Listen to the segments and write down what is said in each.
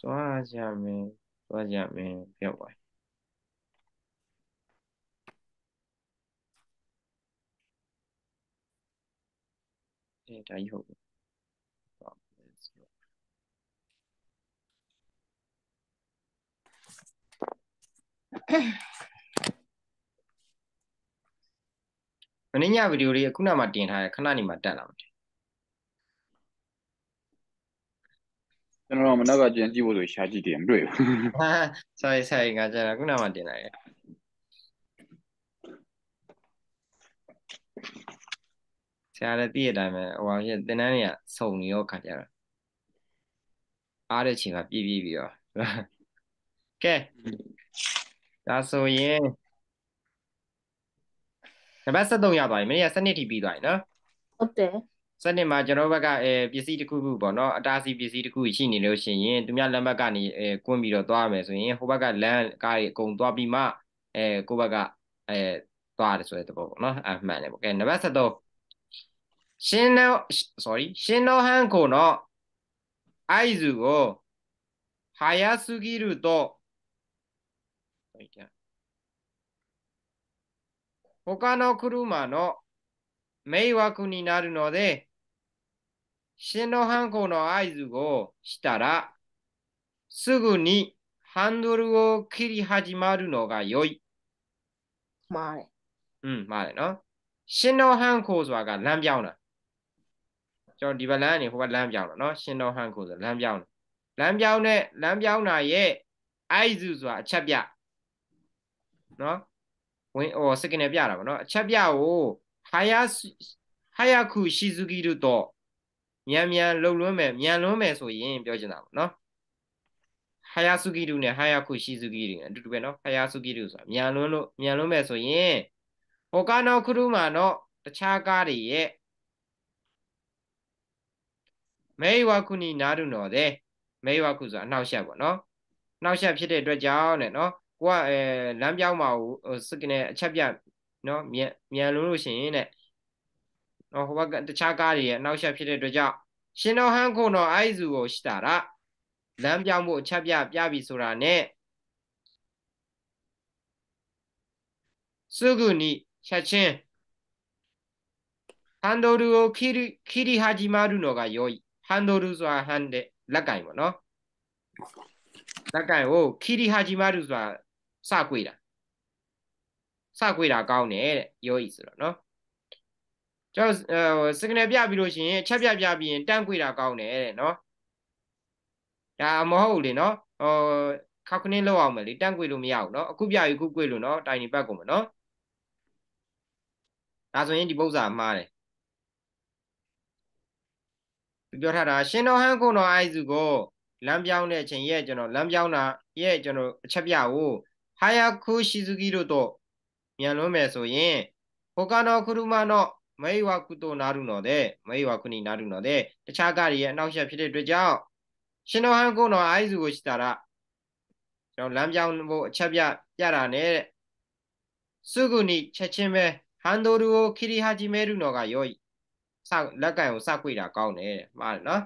သွားကြမယ်သွားကြမယ်ပြောက်ပါအဲဒါကြီးဟုတ်မင်းညဗီဒီယိုလေးကခုနမှတင်ထားတယ်ခဏနေမှတက်လာမှာကျွန်တော်မနောက်ကကြင်ကြည့်ဖို့ဆိုရှာကြည့်တယ်မတွေ့ဘူးဟာ sorry sorry ငါကျတော့ခုနမှတင်လိုက်ရဆရာလည်းသိရတဲ့အတိုင်းပဲဟိုအောင်ရသင်တန်းတွေကစုံနေရောခါကြတော့အားတဲ့ချိန်မှာပြည့်ပြည့်ပြီးတော့ကဲဒါဆိုရင်နံပါတ်73ရောက်သွားပြီမင်းကစနစ်ထိပြီးသွားပြီနော်ဟုတ်တယ်စနစ်မှာကျွန်တော်ဘက်ကအဲပစ္စည်းတစ်ခုခုပေါ့နော်အတားစီပစ္စည်းတစ်ခုရှိနေလို့ရှိရင်သူများလက်မှတ်ကနေအဲကွင်းပြီးတော့သွားမယ်ဆိုရင်ဟိုဘက်ကလမ်းကားကြီးအကုန်သွားပြီးမှအဲကိုဘက်ကအဲသွားတယ်ဆိုတဲ့သဘောပေါ့နော်အမှန်တယ်ပေါ့ကဲနံပါတ်73ရှင်နော sorry ရှင်နောဟန်ကိုနော်合図を早すぎると他の車の迷惑になるので新郎犯行の合図をしたら、すぐにハンドルを切り始まるのが良い。まあ、うん、まあな。新郎犯行図は何秒な。じゃあ、リバランに何秒な。新郎犯行図は何秒な。何秒ね、何秒なえ、合図はチャビア。な。お、お、好きな秒だもんな。チャビアを早す早くしすぎると、မြန်မြန်လှုပ်လွှမ်းမယ်မြန်လွှမ်းမယ်ဆိုရင်ပြောချင်တာပေါ့နော်ဟယာစုကီတုနဲ့ဟယာခုရှိစုကီတုအတူတူပဲနော်ဟယာစုကီတုဆိုတာမြန်လွန်းလို့မြန်လွန်းမဲ့ဆိုရင်ဟောကနောခရုမာနောတခြားကားတွေရဲ့မေယဝခုနီနာတုနော်တဲ့မေယဝခုဆိုတာအနှောက်ယှက်ပေါ့နော်နှောက်ယှက်ဖြစ်တဲ့အတွက်ကြောင့်တဲ့နော်ကိုကအဲလမ်းပြောင်းမှာဟိုစကနဲ့အချက်ပြနော်မြန်မြန်လွန်းလို့ရှိရင်တဲ့နော်ဟိုဘက်ကတခြားကားတွေရဲ့အနောက်ရက်ဖြစ်တဲ့အတွက်ကြောင့်ရှင်တော်ဟန်ခုံတော်အိုက်စုကိုရှိတာလမ်းပြောင်းဖို့အချက်ပြပြပြီဆိုတာနဲ့すぐに写真ハンドルを切り切り始まるのがよい。ハンドルはハンデ、ラカイもの。ラカイを切り始まるはサークイラ。サークイラがおね、よいするの。ကျွန်တော်ဟို signal ပြပြီးလို့ရှိရင်ချက်ပြပြပြီးရင်တန့်ခွေတာကောင်းတယ်တဲ့နော်ဒါမဟုတ်လေနော်ဟိုခောက်ခင်းလောက်အောင်မယ်လေတန့်ခွေလို့မရဘူးနော်အခုပြယူခုခွေလို့နော်တိုင်နေဘက်ကုန်မယ်နော်ဒါဆိုရင်ဒီပု္ပ္ပာမှားတယ်ပြောထားတာရှင်တော်ဟန်ကိုတော်အိုက်စုကိုလမ်းပြောင်းတဲ့အချိန်ရဲ့ကျွန်တော်လမ်းပြောင်းတာရဲ့ကျွန်တော်အချက်ပြကိုဟာယာကူရှိဇူကီတို့တော့မြန်လွန်းမယ်ဆိုရင်ဟိုကနော်ကုရုမနော်မေဝကုတောနာရုနောတဲ့မေဝခုနိနာရုနောတဲ့တခြားကရရဲ့အနောက်ရှက်ဖြစ်တဲ့အတွက်ကြောင့်ရှင်တော်ဟန်ကုနောအိုက်စုကိုရှိတာရကျွန်တော်လမ်းပြောင်းဖို့အချက်ပြပြတာနဲ့စုကုနိချက်ချင်းပဲဟန်တိုရူကိုခိရိဟာဂျီမဲရုနောကရောစလက်ကန်ကိုစကွေတာကောင်းတယ်မှားတယ်နော်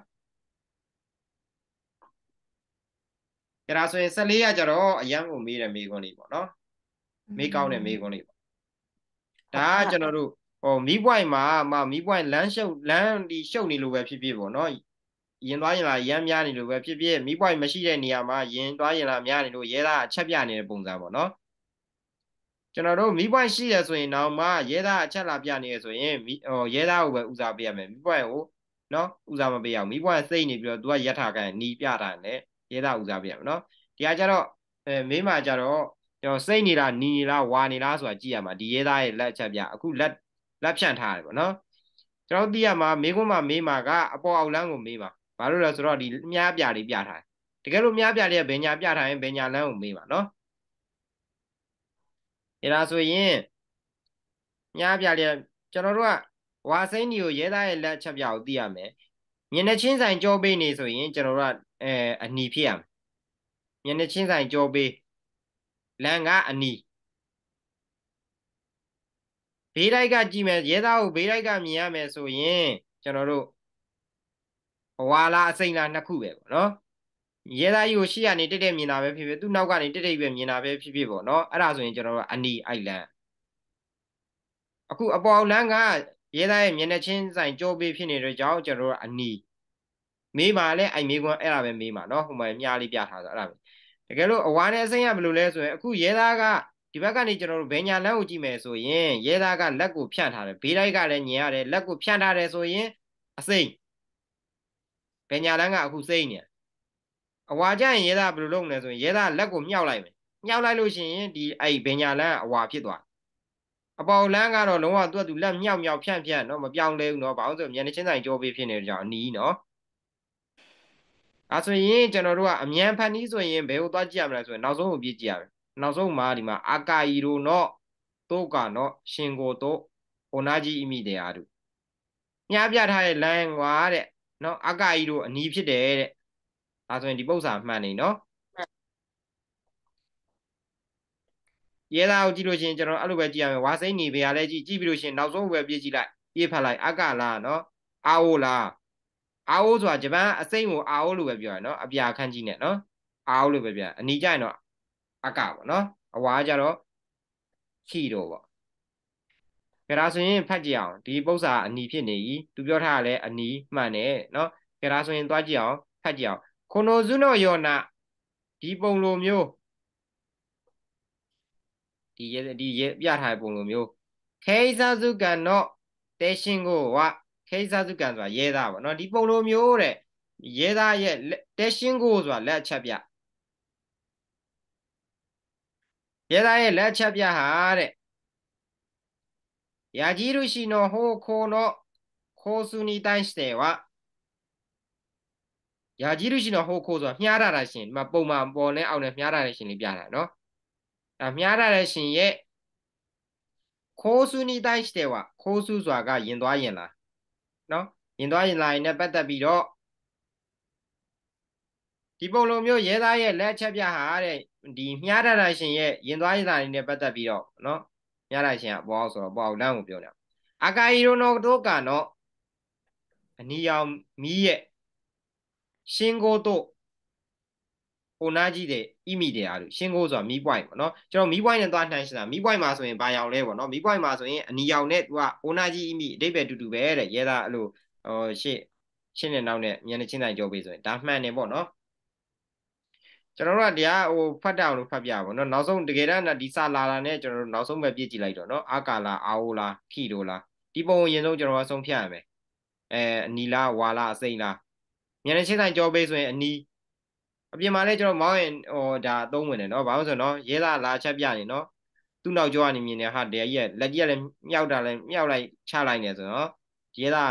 ကြဒါဆိုရင်14ရကြတော့အရန်ကိုမေးတယ်မေးခွန်းလေးပေါ့နော်မေးကောင်းတယ်မေးခွန်းလေးပေါ့ဒါကကျွန်တော်တို့ဟိုမီးပွိုင်မှာမမီးပွိုင်လမ်းရှုပ်လမ်းဒီရှုပ်နေလို့ပဲဖြစ်ဖြစ်ပေါ့နော်ရင်သွားရင်လာရမ်းများနေလို့ပဲဖြစ်ဖြစ်မီးပွိုင်မရှိတဲ့နေရာမှာရင်သွားရင်လာများနေလို့ရဲသားအချက်ပြနေတဲ့ပုံစံပေါ့နော်ကျွန်တော်တို့မီးပွိုင်ရှိရဆိုရင်တော့မှရဲသားအချက်လာပြနေရဆိုရင်ဟိုရဲသားကိုပဲဦးစားပေးရမယ်မီးပွိုင်ကိုနော်ဦးစားမပေးရအောင်မီးပွိုင်စိတ်နေပြီးတော့ तू ကရထားကန်နီးပြတာနဲ့ရဲသားဦးစားပေးရမယ်နော်ဒီကကြတော့အဲမင်းမကြတော့ကျွန်တော်စိတ်နေတာနီနေလားဝါနေလားဆိုတာကြည့်ရမှာဒီရဲသားရဲ့လက်အချက်ပြအခုလက်လက်ဖြန့်ထားတယ်ပေါ့နော်ကျွန်တော်သိရမှာမေးခွန်းမှာမေးမှာကအပေါ်အောက်လမ်းကိုမေးမှာဘာလို့လဲဆိုတော့ဒီမြားပြတွေပြထားတယ်တကယ်လို့မြားပြတွေကဘယ်ညာပြထားရင်ဘယ်ညာလမ်းကိုမေးမှာနော်အဲဒါဆိုရင်မြားပြတွေကကျွန်တော်တို့ကဝါစိန်ဒီကိုရဲသားရဲ့လက်ချက်ပြကိုသိရမယ်မျက်နှာချင်းဆိုင်ကြောပေးနေဆိုရင်ကျွန်တော်တို့ကအဲအနီဖြစ်ရမယ်မျက်နှာချင်းဆိုင်ကြောပေးလမ်းကအနီဘေးတိုက်ကကြည့်မယ်ရဲသားကိုဘေးတိုက်ကမြင်ရမယ်ဆိုရင်ကျွန်တော်တို့ဘဝလာအစိမ့်လာနှစ်ခုပဲပေါ့နော်ရဲသားကြီးကိုရှေ့ကနေတက်တက်မြင်တာပဲဖြစ်ဖြစ်သူ့နောက်ကနေတက်တက်ပဲမြင်တာပဲဖြစ်ဖြစ်ပေါ့နော်အဲ့ဒါဆိုရင်ကျွန်တော်တို့အနီအိုက်လန်အခုအပေါ်လန်းကရဲသားရဲ့မျက်နှာချင်းဆိုင်ကြောပေးဖြစ်နေတဲ့ကြောင့်ကျွန်တော်တို့အနီမေးပါလဲအဲ့မေးခွန်းအဲ့ဒါပဲမေးပါနော်ဟိုမှာမြားလေးပြထားဆိုအဲ့ဒါပဲတကယ်လို့အဝါနဲ့အစိမ့်ကဘယ်လိုလဲဆိုရင်အခုရဲသားကဒီဘက်ကနေကျွန်တော်တို့ဘယ်ညာလမ်းကိုကြည့်မယ်ဆိုရင်ရဲသားကလက်ကိုဖြန့်ထားတယ်ဘေးတိုက်ကလည်းညင်ရတယ်လက်ကိုဖြန့်ထားတယ်ဆိုရင်အစိမ့်ဘယ်ညာလမ်းကအခုစိမ့်နေအဝါကျရင်ရဲသားဘယ်လိုလုပ်မလဲဆိုရင်ရဲသားလက်ကိုမြှောက်လိုက်မယ်မြှောက်လိုက်လို့ရှိရင်ဒီအဲ့ဘယ်ညာလမ်းကအဝါဖြစ်သွားအပေါ်လမ်းကတော့လုံးဝသူ့အတူလက်မြောက်မြောက်ဖြန့်ဖြန့်เนาะမပြောင်းလဲဘူးเนาะဘာလို့ဆိုမျက်နှာချင်းဆိုင်ကြောပေးဖြစ်နေတဲ့ကြောင့်အနီးเนาะအဲဆိုရင်ကျွန်တော်တို့ကအမြန်ဖန်နီးဆိုရင်ဘယ်ကိုသွားကြည့်ရမလဲဆိုရင်နောက်ဆုံးကိုပြည့်ကြည့်ရမယ်နောက်ဆုံးမှာဒီမှာအာကာယီရိုနော့တောကာနော့ရှင်ကိုတော့ဟိုနာကြီးအမိတရားတို့မြားပြထားတဲ့လမ်းကွာတဲ့နော်အာကာယီရိုအနီးဖြစ်တယ်တဲ့ဒါဆိုရင်ဒီပု္ပ္ပာမှန်နေနော်ရဲသားကိုကြည့်လို့ရှိရင်ကျွန်တော်အဲ့လိုပဲကြည့်ရမယ်ဝါစိတ်နေပဲရလဲကြည့်ကြည့်ပြီးလို့ရှိရင်နောက်ဆုံးပဲပြည့်ကြည့်လိုက်ပြည့်ဖတ်လိုက်အကလာနော်အာအိုလာအာအိုဆိုတာဂျပန်အစိမ့်ကိုအာအိုလို့ပဲပြောရနော်အပြာခန့်ကြီးနဲ့နော်အာအိုလို့ပဲပြောအနီးကြရင်တော့အကပေါ့နော်အဝါကြတော့ခီတော့ပေါ့ကြဒါဆိုရင်ဖတ်ကြည့်အောင်ဒီပု္ပ္ပာအနီဖြစ်နေကြီးသူပြောထားတာလည်းအနီမှန်တယ်နော်ကြဒါဆိုရင်သွားကြည့်အောင်ဖတ်ကြည့်အောင်ခနိုဇုနောယောနာဒီပုံလိုမျိုးဒီရဒီရပြထားတဲ့ပုံလိုမျိုးခေဇာစုကံတော့တေရှင်ကိုဝခေဇာစုကံဆိုတာရဲသားပေါ့နော်ဒီပုံလိုမျိုးတဲ့ရဲသားရဲ့တေရှင်ကိုဆိုတာလက်အချက်ပြရဲသားရဲ့လက်ချက်ပြဟာတဲ့။야지루시노호코노코수니対しては야지루시노호코ဆိုတာမြားရတာရှင်ဒီမှာပုံမှန်ပေါ်နဲ့အောက်နဲ့မြားရတဲ့ရှင်လေးပြတာနော်။အဲမြားရတဲ့ရှင်ရဲ့ခိုးစုနီတိုင်းしてはခိုးစုဆိုတာကယင်သွားယင်လာနော်ယင်သွားယင်လာရင်လည်းပတ်သက်ပြီးတော့ဒီပုံလိုမျိုးရဲသားရဲ့လက်ချက်ပြဟာတဲ့ဒီမြားတတာရှင်ရဲ့ရင်သွားရည်သားနေနဲ့ပတ်သက်ပြီးတော့နော်မြားတတာရှင်ကဘောအောင်ဆိုတော့ဘောအောင်လမ်းကိုပြောနေတာအာကာဟီရိုနောတို့ကနော်အနီရောင်မီးရဲ့ရှင်ကိုတို့ိုနာကြီးတဲ့အီမီတရားလို့ရှင်းကိုဆိုတာမီးပွိုင်းပေါ့နော်ကျွန်တော်မီးပွိုင်းနဲ့သွားနှိုင်းရှင်းတာမီးပွိုင်းမှာဆိုရင်ဘာရောင်လဲပေါ့နော်မီးပွိုင်းမှာဆိုရင်အနီရောင်နဲ့သူကအိုနာကြီးအီမီအတိတ်ပဲတူတူပဲတဲ့ရဲသားအဲ့လိုဟိုရှင်းရှင်းနေနောက်နဲ့မျက်နှာချင်းတိုင်းကြောပေးဆိုရင်ဒါမှန်နေပေါ့နော်ကျွန်တော်တို့ကတရားဟိုဖတ်တအောင်လို့ဖတ်ပြပါဘောเนาะနောက်ဆုံးတကယ်တမ်းဒီစလာလာနဲ့ကျွန်တော်တို့နောက်ဆုံးပဲပြည့်ကြည့်လိုက်တော့เนาะအာကာလာအာဝလာခီတို့လားဒီပုံအရင်ဆုံးကျွန်တော်ကဆုံးဖြတ်ရမယ်အဲအနီလာဝါလာအစိမ့်လားညနေချင်းဆိုင်ကြောပေးဆိုရင်အနီအပြင်မှာလည်းကျွန်တော်မောင်းရင်ဟိုဒါအသုံးဝင်တယ်เนาะဘာလို့ဆိုတော့เนาะရဲလာလာချက်ပြနေเนาะသူ့နောက်ကျောကနေမြင်နေဟာတရားကြီးကလက်ကြီးကလည်းမြောက်တာလည်းမြောက်လိုက်ချလိုက်နေဆိုတော့ရဲလာ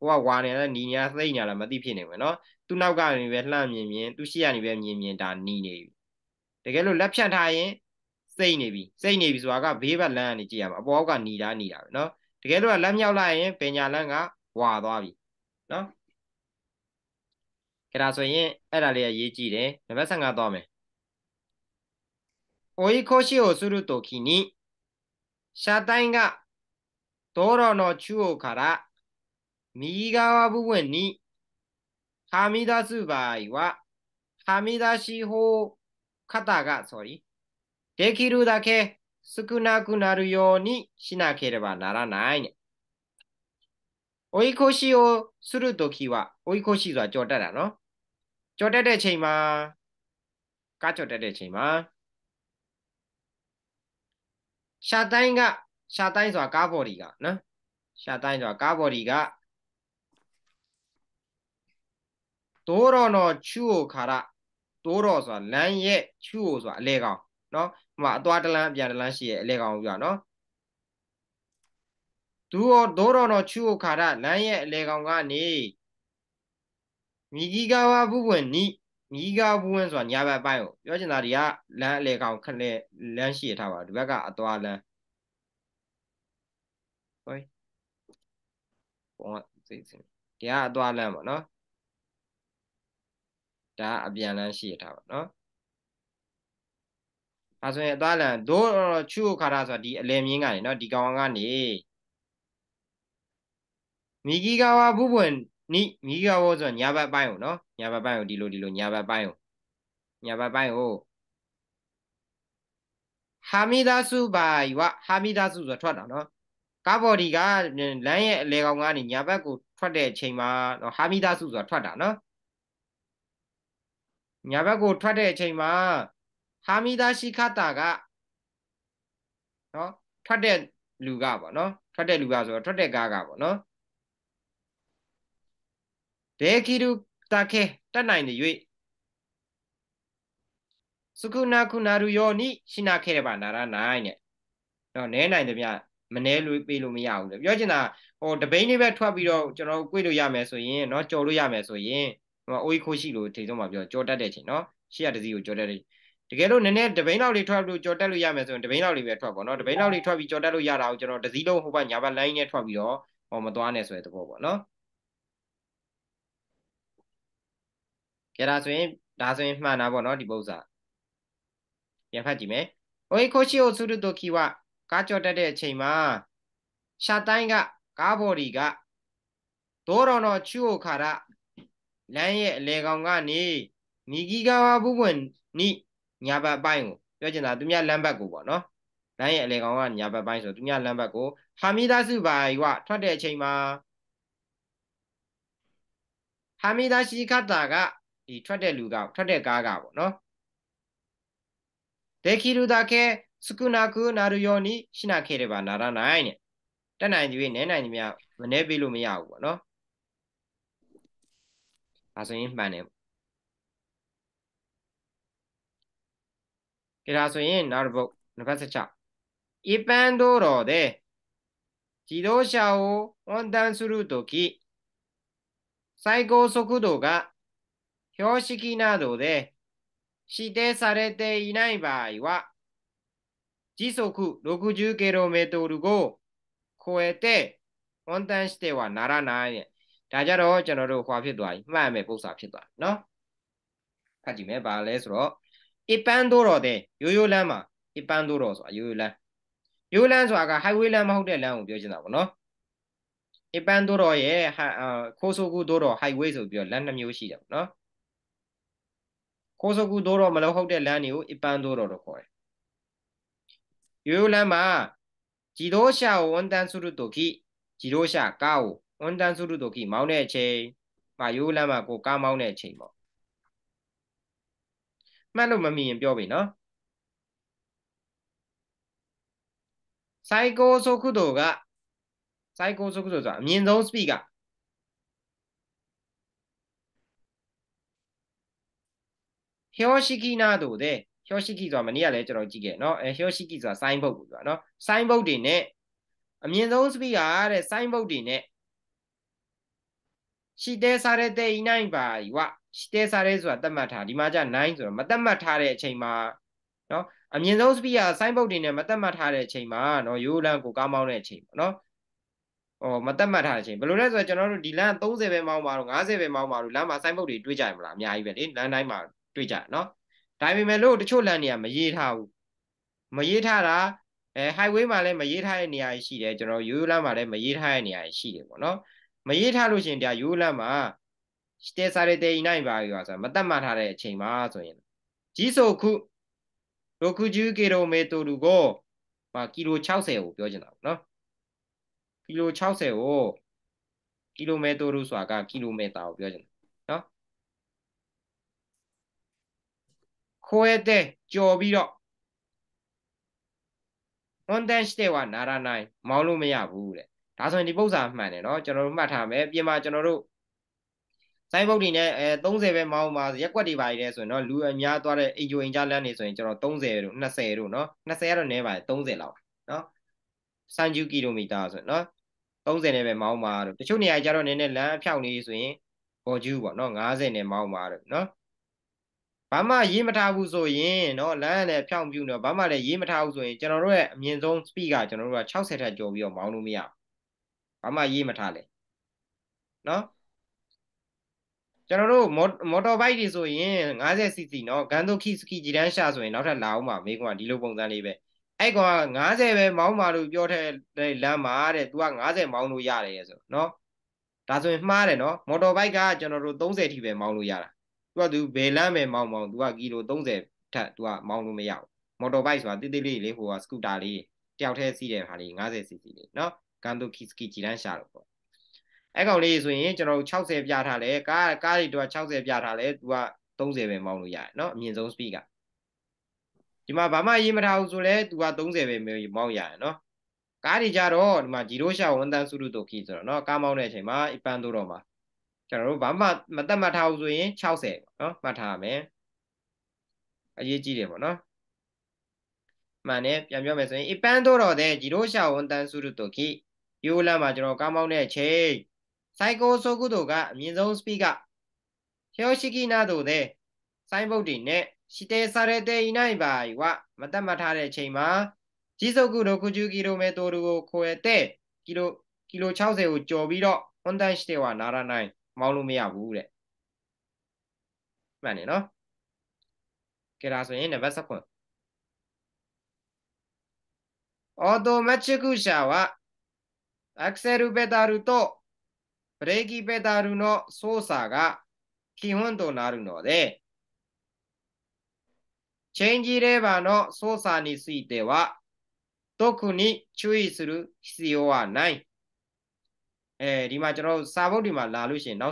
ဟိုကဝါနေတယ်နီညာစိမ့်ညာလားမသိဖြစ်နေမယ်เนาะသူ့နောက်ကနေပဲလှမ်းမြင်မြင်သူ့ရှေ့ကနေပဲမြင်မြင်ဒါနီးနေပြီတကယ်လို့လက်ဖြတ်ထားရင်စိတ်နေပြီစိတ်နေပြီဆိုတာကဘေးဘက်လမ်းကနေကြည့်ရမှာအပေါ်ကနီတာနီတာပဲเนาะတကယ်လို့လက်မြောက်လိုက်ရင်ပညာလမ်းကဝါသွားပြီเนาะအဲ့ဒါဆိုရင်အဲ့ဒါလေးအရေးကြီးတယ်နံပါတ်15သွားမယ်追い越しをするときに、車体が道路の中央から右側部分にはみ出す場合は、はみ出し方方が、そり、できるだけ少なくなるようにしなければならない、ね。追い越しをするときは、追い越しは状態だの状態でちいま。が状態でちいま。車体が、車体とはガボリが、な。車体とはガボリが、သိုးတော်နော်ချူကိုခါရသိုးတော်ဆိုတာလမ်းရဲ့ချူကိုဆိုတာအလဲကောင်နော်ဟိုမှာအသွားတလန်းအပြန်တလန်းရှိရဲ့အလဲကောင်ပြောနော်သူတို့သိုးတော်နော်ချူကိုခါရလမ်းရဲ့အလဲကောင်ကနေမိဂီကာဝဘူးဝင်နိမိဂါဘူးဝင်ဆိုတာညာဘက်ပိုင်းကိုပြောချင်တာဒီကလမ်းအလဲကောင်ခလဲလမ်းရှိရထားပါဒီဘက်ကအသွားလမ်းဟိုပုံကစိတ်စင်ဒီကအသွားလမ်းပါနော်ဒါအပြန်လန်းရှိရတာပေါ့နော်အဲဆိုရင်အသားလန်ဒိုချူခါရာဆိုတာဒီအလယ်မြင်းကနေနော်ဒီကောင်ကနေမိဂီကဝါဘူးပွင့်နိမိဂီကဝါဆိုညာဘက်ပိုင်းကိုနော်ညာဘက်ပိုင်းကိုဒီလိုဒီလိုညာဘက်ပိုင်းကိုညာဘက်ပိုင်းကိုဟာမီဒါစုဘိုင်ဝဟာမီဒါစုဆိုထွက်တာနော်ကာဘော်ဒီကလမ်းရဲ့အလေကောင်ကနေညာဘက်ကိုထွက်တဲ့အချိန်မှာဟာမီဒါစုဆိုတာထွက်တာနော်ညာဘက်ကိုထွက်တဲ့အချိန်မှာဟာမီဒါရှိခတာကနော်ထွက်တဲ့လူကပေါ့နော်ထွက်တဲ့လူကဆိုတော့ထွက်တဲ့ကားကပေါ့နော်ဒေကီရူတာခဲတက်နိုင်နေ၍စုခုနာခုနာရူယောနိရှိနာခဲရပါနာရနိုင်တဲ့တော့နဲနိုင်တယ်ဗျမနှဲလို့ပေးလို့မရဘူးလေပြောချင်တာဟိုတပိန်းလေးပဲထွက်ပြီးတော့ကျွန်တော်တို့꿰လို့ရမယ်ဆိုရင်เนาะကြော်လို့ရမယ်ဆိုရင်အိုးကြီးခိုးရှိလို့ထိဆုံးမှာပြောကြော်တက်တဲ့ချိန်နော်ရှေ့ကတစည်းကိုကြော်တက်တဲ့တကယ်လို့နည်းနည်းတပိန်းလောက်လေးထွက်လို့ကြော်တက်လို့ရမယ်ဆိုရင်တပိန်းလောက်လေးပဲထွက်ပေါ့နော်တပိန်းလောက်လေးထွက်ပြီးကြော်တက်လို့ရတာကိုကျွန်တော်တစည်းလုံးဟိုဘက်ညာဘက်လိုင်းနဲ့ထွက်ပြီးတော့ဟောမသွားနဲ့ဆိုတဲ့သဘောပေါ့နော်ကြဒါဆိုရင်ဒါဆိုရင်မှန်တာပေါ့နော်ဒီပု္ပ္ပာပြန်ဖတ်ကြည့်မယ်အိုးကြီးခိုးရှိကိုစုရတုခိဝကားကြော်တက်တဲ့အချိန်မှာရှာတိုင်းကကားဘော်ဒီကဒေါရောနောချူအိုခါရလမ်းရဲ့အလေကောင်ကနေနီဂီကာဝါဘူးပွင့်နိညာဘက်ပိုင်းကိုပြောချင်တာသူများလမ်းဘက်ကိုပေါ့နော်လမ်းရဲ့အလေကောင်ကညာဘက်ပိုင်းဆိုသူများလမ်းဘက်ကိုဟာမီဒါစုပါယဝထွက်တဲ့အချိန်မှာဟာမီဒါရှိခတ်တာကဒီထွက်တဲ့လူကထွက်တဲ့ကားကပေါ့နော်できるだけ少なくなるようにしなければならないねတက်နိုင်ကြွေးနဲနိုင်ကြမြမနေပေးလို့မရဘူးပေါ့နော် از ا ンバネ。ن ه けど、そういうなるぼ、かせちゃ。一般道路で自動車を温暖するとき、最高速度が標識などで指定されていない場合は、時速 60km を超えて温暖してはならない。ဒါကြတော့ကျွန်တော်တို့ဟွာဖြစ်သွားပြီမှတ်မယ်ပု္ပ္ပာဖြစ်သွားเนาะဖတ်ကြည့်မယ်ဘာလဲဆိုတော့အပန်းတို့တော်တဲ့ရိုးရိုးလမ်းမှာအပန်းတို့တော်ဆိုတာရိုးရိုးလမ်းရိုးလမ်းဆိုတာက highway လမ်းမဟုတ်တဲ့လမ်းကိုပြောချင်တာပေါ့နော်အပန်းတို့တော်ရဲ့ခိုးဆိုကူတို့တော် highway ဆိုပြီးတော့လမ်းနှစ်မျိုးရှိတယ်ပေါ့နော်ခိုးဆိုကူတို့တော်မလို့ဟုတ်တဲ့လမ်းတွေကိုအပန်းတို့တော်လို့ခေါ်တယ်ရိုးရိုးလမ်းမှာជីတို့ရှာဝန်တန်းစုရတိုခိជីတို့ရှာကာကိုဝန်တန်စုရုတိုကိမောင်းတဲ့အချိန်မာယိုးလမ်းမှာကိုကားမောင်းတဲ့အချိန်ပေါ့မှတ်လို့မမိရင်ပြောပြီနော်最高速度が、最高速度は、民族スピーカー。標識などで、標識図はマニアでちょっと違うの。え標識図はサインボードだの。サインボードね。民族スピーカーでサインボードね。ရှိတဲ့စားတဲ့တဲ့ဤနိုင်ပါဝရှိတဲ့စားတဲ့ဆိုတာသတ်မှတ်ထားဒီမှာじゃ9ဆိုတော့မသတ်မှတ်ထားတဲ့အချိန်မှာเนาะအမြင့်ဆုံးစပီယာဆိုင်းဘုတ်တင်နဲ့မသတ်မှတ်ထားတဲ့အချိန်မှာเนาะရိုးလန်ကိုကောင်းမောင်းတဲ့အချိန်ပေါ့เนาะဟောမသတ်မှတ်ထားတဲ့အချိန်ဘယ်လိုလဲဆိုတော့ကျွန်တော်တို့ဒီလမ်း30ပဲမောင်းပါတော့50ပဲမောင်းပါတော့လမ်းမှာဆိုင်းဘုတ်တွေတွေးကြရမလားအများကြီးပဲလေလမ်းတိုင်းမှာတွေးကြเนาะဒါပေမဲ့လို့တချို့လမ်းတွေကမရေးထားဘူးမရေးထားတာအဲ highway မှာလည်းမရေးထားတဲ့နေရာရှိတယ်ကျွန်တော်ရိုးရိုးလမ်းမှာလည်းမရေးထားတဲ့နေရာရှိတယ်ပေါ့เนาะမရေးထားလို့ရှင်ဗျာရိုးလမ်းမှာတေစာရတေဤနိုင်ပါရောဆိုမတတ်မှတ်ထားတဲ့အချိန်မှာဆိုရင်ကြီးဆိုခု60ကီလိုမီတာကိုဟာကီလို60ကိုပြောချင်တာပေါ့နော်ကီလို60ကိုကီလိုမီတာဆိုတာကကီလိုမီတာကိုပြောချင်တာနော်ခွဲတဲ့ကြော်ပြီးတော့ဝန်တန်စတဲ့ဟာနာရနိုင်မောင်းလို့မရဘူးတဲ့ဒါဆိုရင်ဒီပု္ပ္ပာမှန်တယ်နော်ကျွန်တော်တို့မှတ်ထားမယ်ပြင်မှာကျွန်တော်တို့စိုင်းဘုတ်တွေနဲ့အဲ30ပဲမောင်းပါရက်ွက်တွေပါရဲဆိုရင်တော့လူအများသွားတဲ့အင်ဂျိုအင်ဂျာလန်နေဆိုရင်ကျွန်တော်30တို့20တို့နော်20ကတော့နည်းပါတယ်30လောက်နော်စန်ဂျူကီလိုမီတာဆိုရင်နော်30နဲ့ပဲမောင်းပါတို့တချို့နေရာကျတော့နည်းနည်းလမ်းအဖြောင့်နေဆိုရင်ပေါ်ကျူးပေါ့နော်90နဲ့မောင်းပါတို့နော်ဘာမှရေးမထားဘူးဆိုရင်နော်လမ်းလည်းဖြောင့်ပြူးတော့ဘာမှလည်းရေးမထားဘူးဆိုရင်ကျွန်တော်တို့ရဲ့အမြင့်ဆုံး speed ကကျွန်တော်တို့က60ထက်ကျော်ပြီးတော့မောင်းလို့မရဘူးဘာမှရေးမထားလဲနော်ကျွန်တော်တို့မော်တော်ဘိုက်တွေဆိုရင် 50cc နော်ဂန်ဒိုခီစကီဂျီတန်းရှာဆိုရင်နောက်ထပ်လာအောင်ပါမိကွန်ကဒီလိုပုံစံလေးပဲအဲ့ကောင်က90ပဲမောင်းပါလို့ပြောတဲ့လမ်းမှာတဲ့ तू က90မောင်းလို့ရတယ်ရဲ့ဆိုနော်ဒါဆိုရင်မှားတယ်နော်မော်တော်ဘိုက်ကကျွန်တော်တို့30ထိပဲမောင်းလို့ရတာ तू က तू ဘယ်လမ်းပဲမောင်းမောင်း तू ကကီလို30ထက် तू ကမောင်းလို့မရဘူးမော်တော်ဘိုက်ဆိုတာတိတိလေးလေးဟိုကစကူတာလေးတယောက်တည်းစီးတဲ့ဟာလေး 50cc လေးနော်ကန်တိုကီစကီဂျီတန်းရှာတော့ပေါ့အဲ့ကောင်လေးဆိုရင်ကျွန်တော်တို့60ပြထားလဲကားကားတွေတော့60ပြထားလဲသူက30ပဲမောင်းလို့ရတယ်เนาะအမြင့်ဆုံး speed ကဒီမှာဘာမှရေးမထားဘူးဆိုလဲသူက30ပဲမောင်းရတယ်เนาะကားတွေကြတော့ဒီမှာဂျီရိုရှာဝန်တန်စုရုတိုခီဆိုတော့เนาะကားမောင်းတဲ့အချိန်မှာအပန်းတို့တော့မှာကျွန်တော်တို့ဘာမှမတတ်မှတ်ထားဘူးဆိုရင်60ပေါ့เนาะမှတ်ထားရမယ်အရေးကြီးတယ်ပေါ့เนาะမှန်တယ်ပြန်ပြောမယ်ဆိုရင်အပန်းတို့တော့တဲ့ဂျီရိုရှာဝန်တန်စုရုတိုခီရိုးလမ်းမှာကျွန်တော်ကားမောင်းတဲ့အချိန်စိုက်ကိုဆိုကုတို့ကအမြင့်ဆုံးစပီကဟျောရှိကိနာတို့တဲ့စိုင်းဘုတ်တီနဲ့ရှိတဲ့စားရတဲ့ဤနိုင်ပါဝမတတ်မှတ်ထားတဲ့အချိန်မှာကြီးစုပ်ကုတို့ကုကျူကီလိုမဲတိုတို့ကိုခွဲတဲ့ကီလိုကီလို60ကိုကျော်ပြီးတော့ဝန်တန်ရှိတဲ့ဝနာရနိုင်မောင်းလို့မရဘူးတဲ့မှန်တယ်နော်ကဲဒါဆိုရင်နံပါတ်7 Automatic ရှာဝアクセルペダルとブレーキペダルの操作が基本となるので、チェンジレバーの操作については、特に注意する必要はない。えー、ဒီမှာကျွန်တော်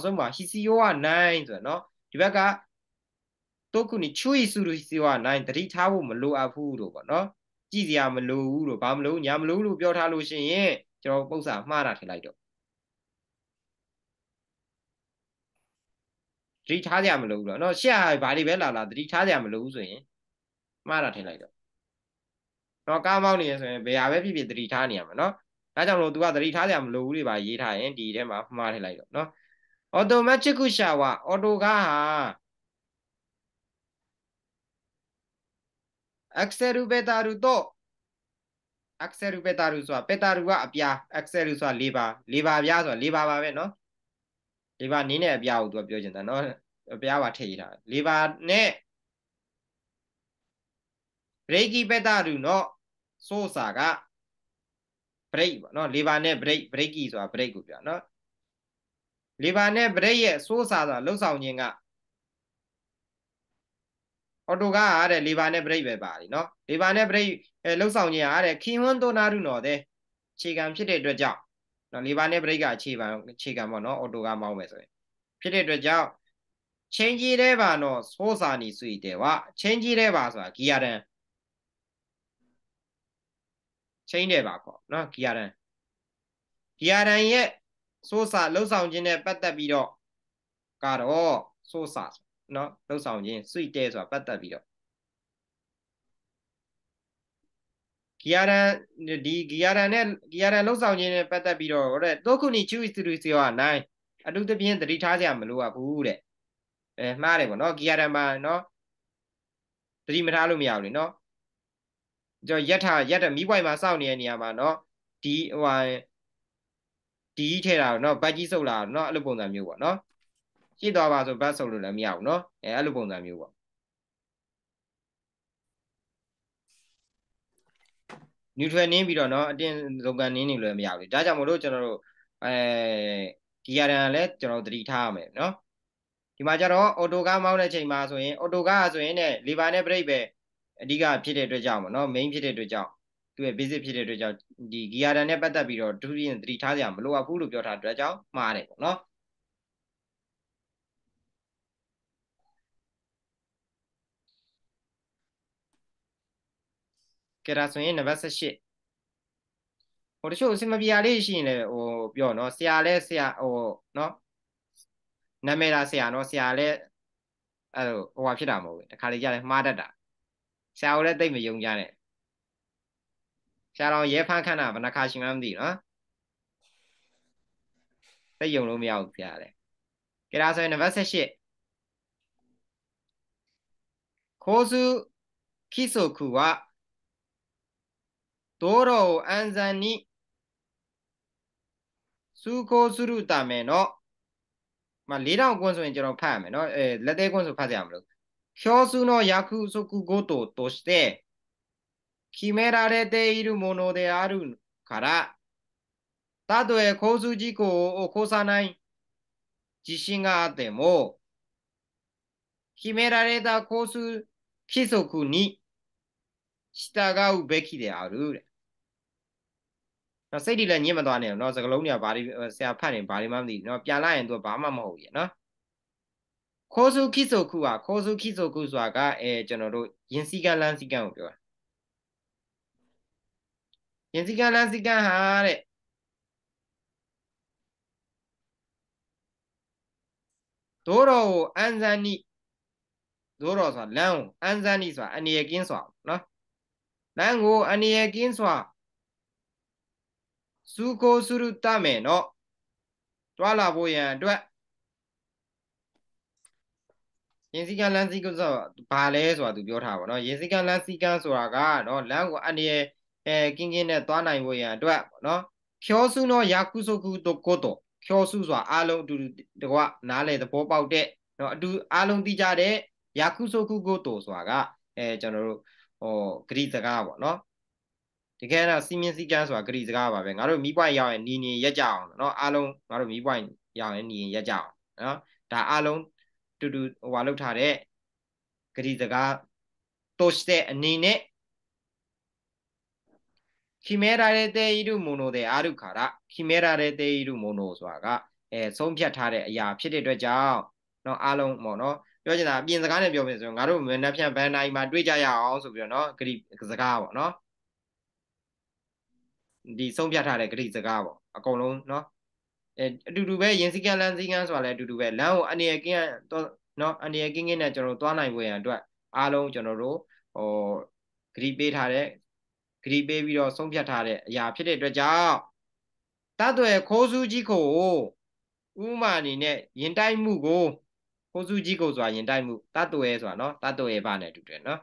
စာပ必要はないဆို特に注意する必要はないတတိထားဖို့မလိုအပ်ဘူးလို့ルေါကျွန်တော်ပုံစံမှားတာထင်လိုက်တော့သတိထားကြမလို့ဘူးတော့เนาะရှေ့ဟာဘာတွေပဲလာလာသတိထားကြမလို့ဘူးဆိုရင်မှားတာထင်လိုက်တော့เนาะကားမောင်းနေရဆိုရင်ဘယ်ဟာပဲဖြစ်ဖြစ်သတိထားနေရမှာเนาะဒါကြောင့်လို့ तू ကသတိထားကြမလို့ဘူးတွေပါရေးထားရင်ဒီထဲမှာမှားထင်လိုက်တော့เนาะ automatic ခုရှာဝအော်တိုကားဟာ accelerate တာတို့ accessory ပက်တာရူဆိုတာပက်တာရူကအပြာ accessory ဆိုတာ၄ပါ၄ပါပြားဆိုတာ၄ပါပါပဲเนาะ၄ပါနင်းတဲ့အပြားကိုသူကပြောချင်တာเนาะအပြားပါထည့်ရတာ၄ပါနဲ့ breaky ပက်တာရူเนาะဆိုစာက break ပေါ့เนาะ၄ပါနဲ့ break breaky ဆိုတာ break ကိုပြောเนาะ၄ပါနဲ့ break ရဲ့ဆိုစာဆိုတာလှုပ်ဆောင်ခြင်းကအော်တိုကားအားတဲ့လေဘာနဲ့ဘရိတ်ပဲပါလीနော်လေဘာနဲ့ဘရိတ်လှုပ်ဆောင်ခြင်းအားတဲ့ခင်ဝန်တော်နာရုနော်တဲ့ခြေကံဖြစ်တဲ့အတွက်ကြောင့်နော်လေဘာနဲ့ဘရိတ်ကခြေပါခြေကံပေါ့နော်အော်တိုကားမောင်းမယ်ဆိုရင်ဖြစ်တဲ့အတွက်ကြောင့်ချင်းကြီးတဲ့ပါနော်ဆိုးစာနီဆွေတဲ့ဝချင်းကြီးတဲ့ပါဆိုတာဂီယာရန်ချင်းတဲ့ပါပေါ့နော်ဂီယာရန်ဂီယာရန်ရဲ့ဆိုးစာလှုပ်ဆောင်ခြင်းနဲ့ပတ်သက်ပြီးတော့ကတော့ဆိုးစာဆိုเนาะလှုပ်ဆောင်ခြင်းစွိတဲဆိုတာပတ်သက်ပြီးတော့ဂီယာရန်ဒီဂီယာရန်နဲ့ဂီယာရန်လှုပ်ဆောင်ခြင်းနဲ့ပတ်သက်ပြီးတော့ဟိုတဲ့ဒုက္ခုနိချူစီလူစီဟာနိုင်အတုသဖြင့်သတိထားစရာမလိုပါဘူးတဲ့အဲမှားတယ်ပေါ့နော်ဂီယာရန်မှာနော်သတိမထားလို့မရဘူးလေနော်ကြောရက်ထရက်တမီးပွိုင်မှာစောင့်နေတဲ့နေရာမှာနော်ဒီဟိုဒီထဲတာတော့နော်ဘတ်ကြီးစုပ်လာတော့နော်အဲ့လိုပုံစံမျိုးပေါ့နော်ရှိသွားပါဆိုဘတ်ဆုပ်လို့လည်းမရဘူးเนาะအဲအဲ့လိုပုံစံမျိုးပေါ့ neutral နင်းပြီးတော့เนาะအတင်းလုံကန်နင်းနေလို့မရဘူးဒါကြောင့်မို့လို့ကျွန်တော်တို့အဲဒီရန်လည်းကျွန်တော်တို့တတိထားရမယ်เนาะဒီမှာကျတော့အော်တိုကားမောင်းတဲ့ချိန်မှာဆိုရင်အော်တိုကားဆိုရင်ねလီဗာနဲ့ဘရိတ်ပဲအဓိကဖြစ်တဲ့အတွက်ကြောင့်ပေါ့နော် main ဖြစ်တဲ့အတွက်ကြောင့်သူရဲ့ basic ဖြစ်တဲ့အတွက်ကြောင့်ဒီ gear တန်နဲ့ပတ်သက်ပြီးတော့သူရင်သတိထားစရာမလိုအပ်ဘူးလို့ပြောထားတဲ့အတွက်ကြောင့်မှားတယ်ပေါ့နော်ကဲဒါဆိုရင်နံပါတ်18ဟိုတချို့အစမပြာလေးရှိရင်လည်းဟိုပြောနော်ဆရာလဲဆရာဟိုနော်နာမည်လားဆရာနော်ဆရာလဲအဲ့လိုဟိုဟာဖြစ်တာမဟုတ်ဘူးတခါလေကြားလဲမှားတတ်တာဆရာကိုလည်းသိမယုံကြနဲ့ဆရာတော်ရဲဖန်းခန့်တာဘယ်နှခါရှိမှမသိနော်သိယုံလို့မရဘူးဆရာလဲကဲဒါဆိုရင်နံပါတ်18コーズ規則は道路を安全に通行するための、まあ、理論コンソメンチのパーメの、えー、ラテコンソメパテアムル。教通の約束ごととして決められているものであるから、たとえ交通事故を起こさない自信があっても、決められた交通規則に従うべきである。နော်စိတ်တွေလည်းညစ်မသွားနဲ့နော်စကလုံးတွေကဘာတွေဆရာဖတ်နေဘာတွေမှမသိနော်ပြန်လာရင်သူကဘာမှမဟုတ်ဘူးနော်ခိုးစုခိစုခုဟာခိုးစုခိစုခုဆိုတာကအဲကျွန်တော်တို့ယင်စီကလန်းစီကန်းကိုပြောတာယင်စီကလန်းစီကန်းဟာတဲ့ဒိုးတော်ကိုအန်ဇန်နိဒိုးတော်ဆိုတာလမ်းကိုအန်ဇန်နိဆိုတာအနေရကင်းဆိုတာနော်လမ်းကိုအနေရကင်းဆိုတာစုကိုစုရုတတ်မယ်နော်တွာလာဖို့ရန်အတွက်ရင်စီကလန်းစီကဆိုဘာလဲဆိုတာသူပြောထားပါတော့ရင်စီကလန်းစီကဆိုတာကတော့လမ်းကိုအန္တရာယ်အဲကင်းကင်းနဲ့သွားနိုင်ဖို့ရန်အတွက်ပေါ့နော်ဖြောစုတော့ယာကုစုကုတို့ကိုတော့ဖြောစုဆိုတာအလုံးအတူတကွနားလေသဘောပေါက်တဲ့နော်အတူအလုံးသိကြတဲ့ယာကုစုကုကိုတော့ဆိုတာကအဲကျွန်တော်တို့ဟောဂရိစကားပေါ့နော်တကယ်တော့စီမင်းစီကန်းဆိုတာဂရီစကားပါပဲငါတို့မီးပွိုင်ရောက်ရင်နီနီရက်ကြအောင်เนาะအားလုံးငါတို့မီးပွိုင်ရောက်ရင်နီရင်ရက်ကြအောင်เนาะဒါအားလုံးတူတူဟိုလောက်ထားတဲ့ဂရီစကားတို့してအနေနဲ့ခိမဲရာတဲ့တေဣရုမုံနိုတဲ့အာရုခါရခိမဲရာတဲ့တေဣရုမုံနိုဆိုတာကအဲဆုံးဖြတ်ထားတဲ့အရာဖြစ်တဲ့အတွက်ကြောင့်เนาะအားလုံးပေါ့เนาะပြောချင်တာအပြင်စကားနဲ့ပြောမယ်ဆိုရင်ငါတို့မနက်ဖြန်ဘန်တိုင်းမှာတွေ့ကြရအောင်ဆိုပြီးတော့เนาะဂရီစကားပေါ့เนาะဒီဆုံးဖြတ်ထားတဲ့ဂရိစကားပေါ့အကုန်လုံးเนาะအဲအတူတူပဲရင်စည်းကမ်းလမ်းစည်းကမ်းဆိုတာလည်းအတူတူပဲလမ်းကိုအနေရကင်းတော့เนาะအနေရကင်းကင်းနဲ့ကျွန်တော်သွားနိုင်ဖို့ရန်အတွက်အားလုံးကျွန်တော်တို့ဟိုဂရိပေးထားတဲ့ဂရိပေးပြီးတော့ဆုံးဖြတ်ထားတဲ့အရာဖြစ်တဲ့အတွက်ကြောင့်တတ်ွယ်ခိုးစုကြီးကိုဥမာအနေနဲ့ယင်တိုက်မှုကိုခိုးစုကြီးကိုဆိုတာယင်တိုက်မှုတတ်ွယ်ဆိုတာเนาะတတ်ွယ်ဘာနဲ့တူတယ်เนาะ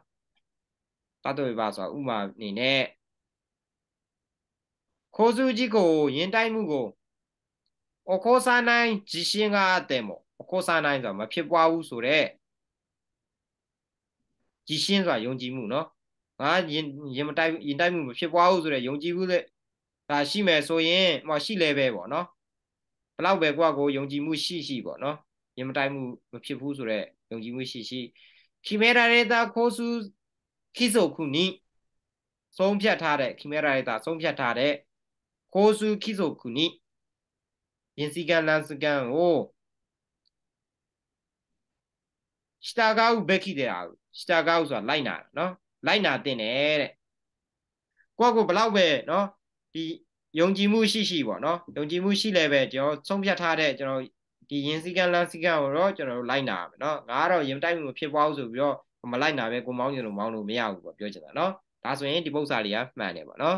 တတ်ွယ်ဘာဆိုတာဥမာအနေနဲ့口述机构現代語ကို起こさない地震があっても起こさないဆိုတာမဖြစ်ပွားဘူးဆိုတော့地震ဆိုတာယုံကြည်မှုเนาะငါရင်ရင်မတိုက်ရင်တိုက်မှုမဖြစ်ပွားဘူးဆိုတော့ယုံကြည်မှုလေဒါရှိမယ်ဆိုရင်ဟောရှိလဲပဲပေါ့เนาะဘလောက်ပဲကိုယ့်ကိုယုံကြည်မှုရှိရှိပေါ့เนาะရင်မတိုက်မှုမဖြစ်ဘူးဆိုတော့ယုံကြည်မှုရှိရှိခိမေရာရေတာခိုးစုခိဆိုခုနိဆုံးဖြတ်ထားတဲ့ခိမေရာရေတာဆုံးဖြတ်ထားတဲ့ကိုစုခိဆိုခုနိယင်စီကံလန်စကံကိုစတာကဥဘက်ခိတဲ့အစတာကဥဆိုတာလိုက်နာနော်လိုက်နာတင်တယ်တဲ့ကိုကကိုဘလောက်ပဲနော်ဒီယုံကြည်မှုရှိရှိပေါ့နော်ယုံကြည်မှုရှိလည်းပဲကျွန်တော်ဆုံးဖြတ်ထားတဲ့ကျွန်တော်ဒီယင်စီကံလန်စီကံကိုတော့ကျွန်တော်တို့လိုက်နာမယ်နော်ငါကတော့ယင်တိုက်မှုဖြစ်ပွားဆိုပြီးတော့မလိုက်နာပဲကိုမောင်းကျင်လို့မောင်းလို့မရဘူးပေါ့ပြောချင်တာနော်ဒါဆိုရင်ဒီပု္ပ္ပစာတွေကမှန်တယ်ပေါ့နော်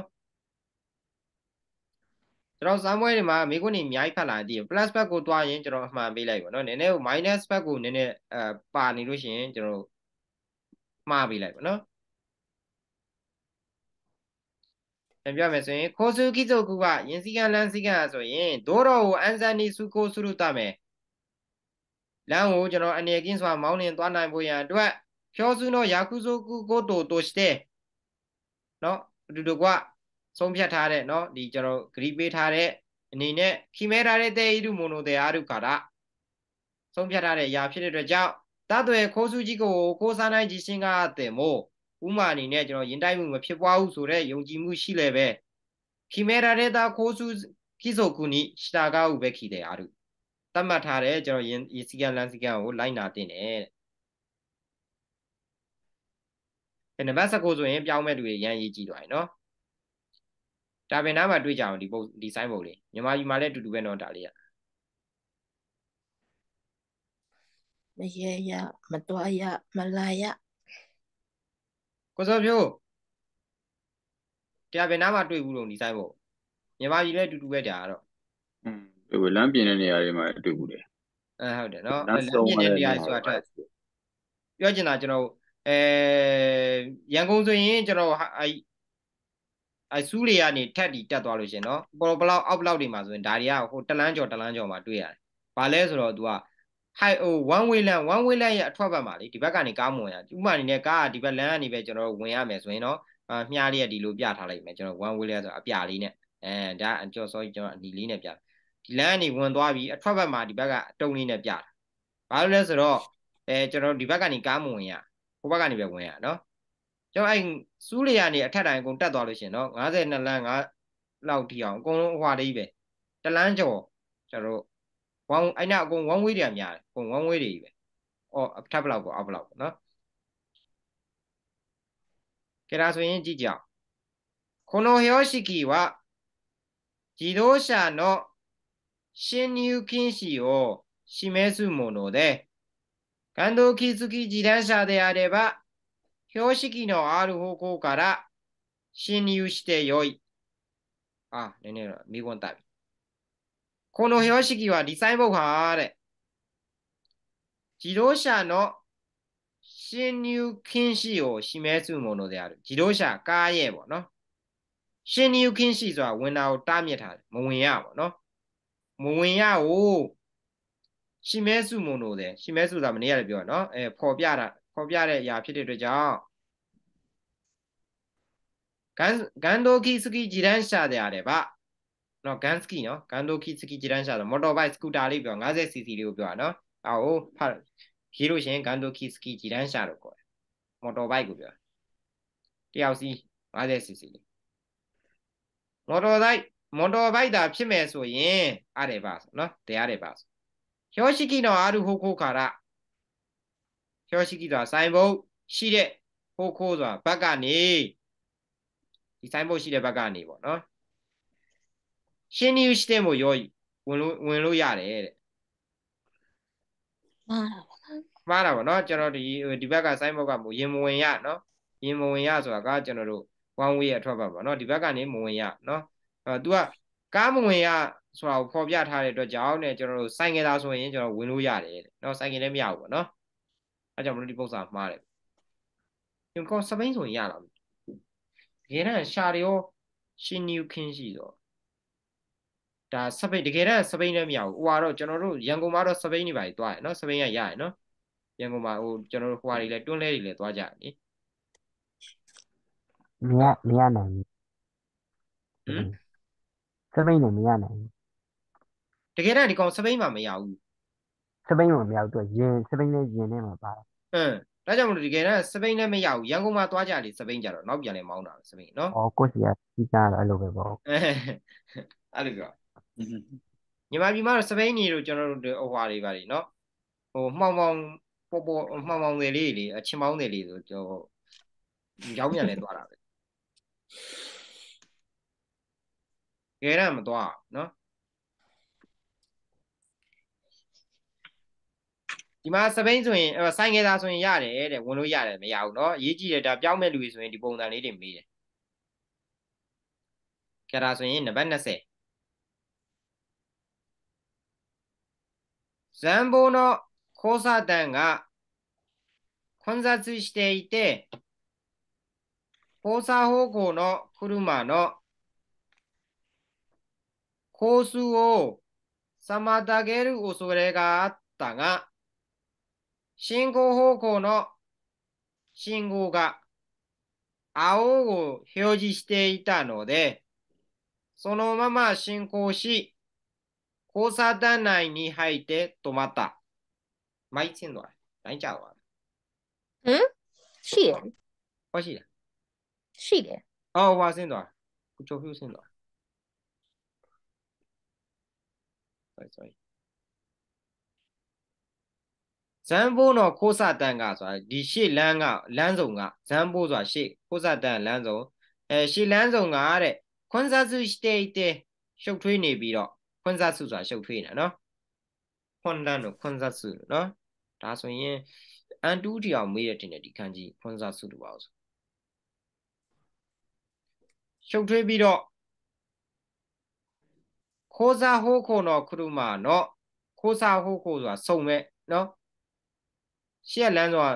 ကျွန်တော်ဇမ်းပွဲတွေမှာမိခွန်းတွေအများကြီးဖတ်လာတည် plus back ကိုတွားရင်ကျွန်တော်အမှန်ပေးလိုက်ပါနော်နည်းနည်း minus back ကိုနည်းနည်းအဲပါနေလို့ရှိရင်ကျွန်တော်မှားပေးလိုက်ပါနော်ပြန်ပြမယ်ဆိုရင်ခိုစုကိစုကုကယင်စီကန်လန်စီကန်ဆိုရင်ဒိုးတော်ကိုအန်ဇန်နီစုကိုစုရုတမယ်လမ်းကိုကျွန်တော်အနေကင်းစွာမောင်းနှင်သွားနိုင်ဖို့ရန်အတွက်ဖြောစုနောယာကုစုကုကိုတိုတိုစတဲ့နော်အတူတူကဆုံးဖြတ်ထားတဲ့เนาะဒီကျွန်တော်ဂရီပေးထားတဲ့အနေနဲ့ခိမဲထားတဲ့တဲ့ဣတုမုံတို့တဲ့အရုခါရဆုံးဖြတ်ထားတဲ့အရာဖြစ်တဲ့အတွက်ကြောင့်တတ်ွယ်ခိုးစုကြီးကိုခိုးစားနိုင်ခြင်းရှင်ကတဲ့မို့ဥမာအနေနဲ့ကျွန်တော်ယဉ်တိုက်မှုမဖြစ်ပွားဘူးဆိုတဲ့ယုံကြည်မှုရှိလဲပဲခိမဲထားတဲ့တာခိုးစုခိဆိုကုနိရှတာကဥပဲခိတဲ့အရုသတ်မှတ်ထားတဲ့ကျွန်တော်ယင်စီကန်လန်စီကန်ကိုလိုက်နာတင်တယ်တဲ့နံပါတ်19ဆိုရင်ပြောင်းမဲ့လူတွေရန်ရေးကြည့်သွားရင်နော်တာပင်နာမှာတွေ့ကြအောင်ဒီပုံဒီဆိုင်ပုံလေးမြန်မာပြည်မှာလည်းအတူတူပဲတော့ဒါလေးရမရေရမတွားရမလာရကိုစောဖြိုးတာပင်နာမှာတွေ့ဘူးလို့ဒီဆိုင်ပုံမြန်မာပြည်လည်းအတူတူပဲကြာတော့ဟိုလမ်းပြင်တဲ့နေရာတွေမှာတွေ့ဘူးလေအဲဟုတ်တယ်နော်လမ်းပြင်တဲ့နေရာဆိုတာထက်ပြောချင်တာကျွန်တော်အဲရန်ကုန်ဆိုရင်ကျွန်တော်အဲစူးတွေကနေထက်တီတက်သွားလို့ရှင်နော်ပေါ်ဘလောက်အောက်ဘလောက်တွေမှာဆိုရင်ဒါတွေကဟိုတလန်းကျော်တလန်းကျော်မှာတွေ့ရတယ်။ဘာလဲဆိုတော့ तू က high oh one way lane one way lane ရဲ့အထွက်ဘက်မှာလေဒီဘက်ကနေကားမဝင်ရဥပမာအနေနဲ့ကားကဒီဘက်လမ်းကနေပဲကျွန်တော်ဝင်ရမယ်ဆိုရင်တော့အမြားလေးကဒီလိုပြထားလိုက်မယ်ကျွန်တော် one way lane ဆိုအပြလေးနဲ့အဲဒါကျွန်တော် sorry ကျွန်တော်အနီလေးနဲ့ပြဒီလမ်းကနေဝင်သွားပြီးအထွက်ဘက်မှာဒီဘက်ကအတုံးလေးနဲ့ပြတာဘာလို့လဲဆိုတော့အဲကျွန်တော်ဒီဘက်ကနေကားမဝင်ရဟိုဘက်ကနေပဲဝင်ရနော်ကျောင်းအဲ့စူးလျာနေအထက်တိုင်းအကုန်တက်သွားလို့ရှင်နော်52လမ်း5လောက်ထိအောင်အကုန်လုံးဟွာလေးပဲこの標識は自動車の進入禁止を示すもので、感動気づき自転車であれば標識のある方向から侵入してよい。あ、ねね見本旅。この標識はリサイボがあれ。自動車の侵入禁止を示すものである。自動車カーエもの。侵入禁止は、ウィンナဝင်တာကိုတားမြစ်ထားတ示すもので示すためにやるမနေ့ကလဖော်ပြတဲ့အရာဖြစ်တဲ့အတွက်ကြောင့်ကန်ကန်ဒိုကီစကီဂျီရန်ရှာတယ်ဗျနော်ဂန်စကီနော်ဂန်ဒိုကီစကီဂျီရန်ရှာတော့မော်တော်ဘိုက်စကူတာလေးပြော 50cc လေးကိုပြောတာနော်အော်ဖတ်ရေးလို့ရှင်ဂန်ဒိုကီစကီဂျီရန်ရှာလို့ခေါ်တယ်မော်တော်ဘိုက်ကိုပြောတယောက်စီ 50cc လေးမော်တော်ဘိုက်မော်တော်ဘိုက်တာဖြစ်မယ်ဆိုရင်အားတယ်ပါဆိုနော်တရားတယ်ပါဆိုဟျောရှိကီနော်အာရူဟိုခိုခါရဟျောရှိကိဆိုတာဆိုင်ဘုတ်ရှိတဲ့ဟိုခိုးဆိုတာဘက်ကနေဒီဆိုင်ဘုတ်ရှိတဲ့ဘက်ကနေပေါ့နော်ရှင်းနီယူစတင်ကိုရောဝင်လို့ဝင်လို့ရတယ်တဲ့မှားတာပါမှားတာပါเนาะကျွန်တော်ဒီဒီဘက်ကဆိုင်ဘုတ်ကမရင်မဝင်ရเนาะရင်မဝင်ရဆိုတာကကျွန်တော်တို့ one way အထွက်ပါပေါ့เนาะဒီဘက်ကနေမဝင်ရเนาะအဲ तू ကကားမဝင်ရဆိုတာကိုဖော်ပြထားတဲ့အတွက်ကြောင့်ねကျွန်တော်တို့ဆိုင်ကယ်သားဆိုရင်ကျွန်တော်ဝင်လို့ရတယ်တဲ့เนาะဆိုင်ကယ်လည်းမရဘူးပေါ့เนาะအဲကြောင့်မလို့ဒီပုံစံမှားတယ်ညကောစပိန်ဆိုရင်ရလာပြီတကယ်တမ်းရှာတွေရောရှင်နျူခင်းရှိတော့ဒါစပိန်တကယ်တမ်းစပိန်လည်းမရဘူးဟိုကတော့ကျွန်တော်တို့ရန်ကုန်မှာတော့စပိန်နေပါ ਈ သွားတယ်နော်စပိန်ကရရနော်ရန်ကုန်မှာဟိုကျွန်တော်တို့ဟိုဟာတွေလည်းတွန်းလဲတွေလည်းသွားကြတယ်လေမရမရနိုင်ဘူးဟမ်စပိန်တော့မရနိုင်ဘူးတကယ်တမ်းဒီကောင်စပိန်မှာမရဘူးစပိန်ကိုမရောက်တော့ယင်စပိန်နဲ့ယင်နဲ့မှာပါတယ်အင်းဒါကြောင့်မလို့ဒီကယ်တော့စပိန်နဲ့မရောက်ရန်ကုန်မှာသွားကြလေစပိန်ကြတော့နောက်ပြန်လဲမောင်းတာစပိန်နော်ဩကိုစီယာစီးကြတော့အဲ့လိုပဲပေါ့အဲ့လိုပြောညီမညီမတို့စပိန်နေတို့ကျွန်တော်တို့ဟွာတွေပါလေနော်ဟိုမှောင်မှောင်ပေါ်ပေါ်မှောင်မှောင်ငယ်လေးလေအချင်းမောင်းငယ်လေးဆိုကျွန်တော်ရောက်ပြန်လဲသွားတာပဲကယ်ရမသွားနော်ဒီမှာစပိန်ဆိုရင်ဆိုင်ငယ်သားဆိုရင်ရတယ်တဲ့ဝင်လို့ရတယ်မရဘူးเนาะရေးကြည့်တယ်ဒါပြောင်းမဲ့လူတွေဆိုရင်ဒီပုံစံလေးတွေမေးတယ်ကြတာဆိုရင်နံပါတ်20ဇန်ဘိုの交差点が混雑していて、交差方向の車のコースを妨げる恐れがあったが、進行方向の信号が青を表示していたので、そのまま進行し、交差点内に入って止まった。毎んシー家玩。嗯，シ耶。我是耶。是耶。哦，我先暖，我招呼先暖。s o センド s はい、r y ဇန်ဘိုးတော့ခိုးစတန်ကဆိုတာဒီရှေ့လမ်းကလမ်းစုံကဇန်ဘိုးဆိုတာရှေ့ခိုးစတန်လမ်းစုံအဲရှေ့လမ်းစုံကတဲ့ခွန်ဆာစုစတေတေရှုပ်ထွေးနေပြီးတော့ခွန်ဆာစုဆိုတာရှုပ်ထွေးနေနော်ခွန်လန်တို့ခွန်ဆာစုနော်ဒါဆိုရင်အန်တူးတီအောင်မေးရတင်တယ်ဒီခန်းကြီးခွန်ဆာစုတို့ပါအောင်ဆိုရှုပ်ထွေးပြီးတော့ခိုးစားဟိုးခုံတော့ခရုမာနော်ခိုးစားဟိုးခုံဆိုတာစုံမဲ့နော်ရှေ့ကလမ်းဆိုတာ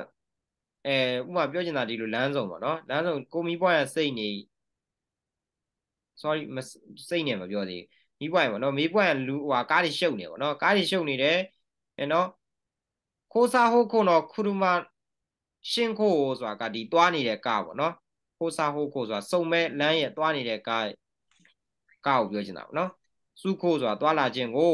အဲဥပမာပြောချင်တာဒီလိုလမ်းဆောင်ပေါ့နော်လမ်းဆောင်ကိုမီးပွားရစိတ်နေ sorry မစိတ်နေမပြောသေးမီးပွားရပေါ့နော်မီးပွားရလူဟွာကားတွေရှုပ်နေပေါ့နော်ကားတွေရှုပ်နေတယ်အဲနော်ခိုးစားဟုတ်ခုနော်ခူရမရှင်းခိုးဆိုတာကဒီသွားနေတဲ့ကားပေါ့နော်ခိုးစားဟုတ်ခုဆိုတာစုံမဲ့လမ်းရဲ့သွားနေတဲ့ကားကားကိုပြောချင်တာပေါ့နော်စုခိုးဆိုတာသွားလာခြင်းကို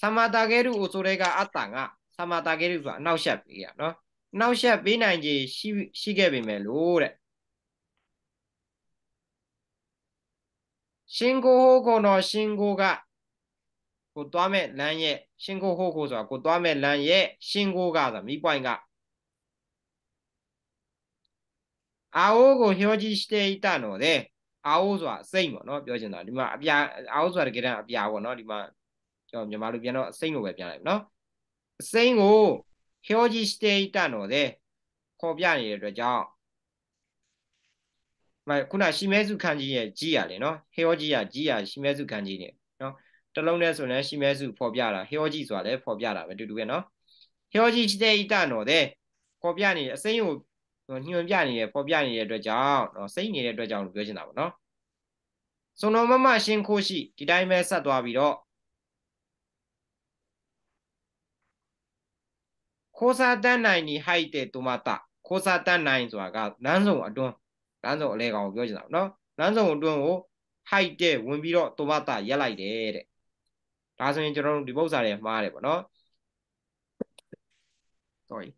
သမတာကဲရုအိုဆိုတဲ့ကအတ္တငါသမာတာကိရိဆိုတာအနောက်ရှက်ပေးရနော်အနောက်ရှက်ပေးနိုင်ခြေရှိရှိခဲ့ပေမဲ့လို့တဲ့ရှင်ကိုဟိုကိုတော့ရှင်ကိုကကိုသွားမဲ့လမ်းရဲ့ရှင်ကိုဟိုကိုဆိုတာကိုသွားမဲ့လမ်းရဲ့ရှင်ကိုကဆိုတာမိပွိုင်ကအာအိုကိုညှောကြီးしていたのでအာအိုဆိုတာအစိမ့်ပေါ့နော်ပြောချင်တာဒီမှာအပြာအာအိုဆိုတာတကယ်တမ်းအပြာပေါ့နော်ဒီမှာကျွန်တော်မြန်မာလိုပြန်တော့အစိမ့်လိုပဲပြန်လိုက်နော်အစိမ်းကို表示していたのでခေါ်ပြနေတဲ့အတွက်ကြောင့်မခုနရှိမဲစုခန်းကြီးရဲ့ကြီးရလေနော်ဟေယောကြီးရကြီးရရှိမဲစုခန်းကြီးနေနော်တလုံးနဲ့ဆိုရင်ရှိမဲစုဖော်ပြတာဟေယောကြီးဆိုတာလည်းဖော်ပြတာပဲတူတူပဲနော်ဟေယောကြီးしていたのでဖော်ပြနေအစိမ်းကိုညွှန်ပြနေတဲ့ဖော်ပြနေတဲ့အတွက်ကြောင့်နော်စိတ်နေတဲ့အတွက်ကြောင့်လို့ပြောချင်တာပေါ့နော်စုံတော်မမရှင်ခိုးရှိဒီတိုင်းပဲဆက်သွားပြီးတော့ခိုးစားတတ်နိုင်နေဟိုက်တဲ့တူမတာခိုးစားတတ်နိုင်ဆိုတာကလမ်းဆောင်အတွန်းလမ်းဆောင်အလဲကောင်ကိုပြောချင်တာပေါ့နော်လမ်းဆောင်အတွန်းကိုဟိုက်တဲ့ဝင်ပြီးတော့တူမတာရက်လိုက်တယ်တဲ့ဒါဆိုရင်ကျွန်တော်တို့ဒီပု္ပ္ပစာတွေမှားတယ်ပေါ့နော် sorry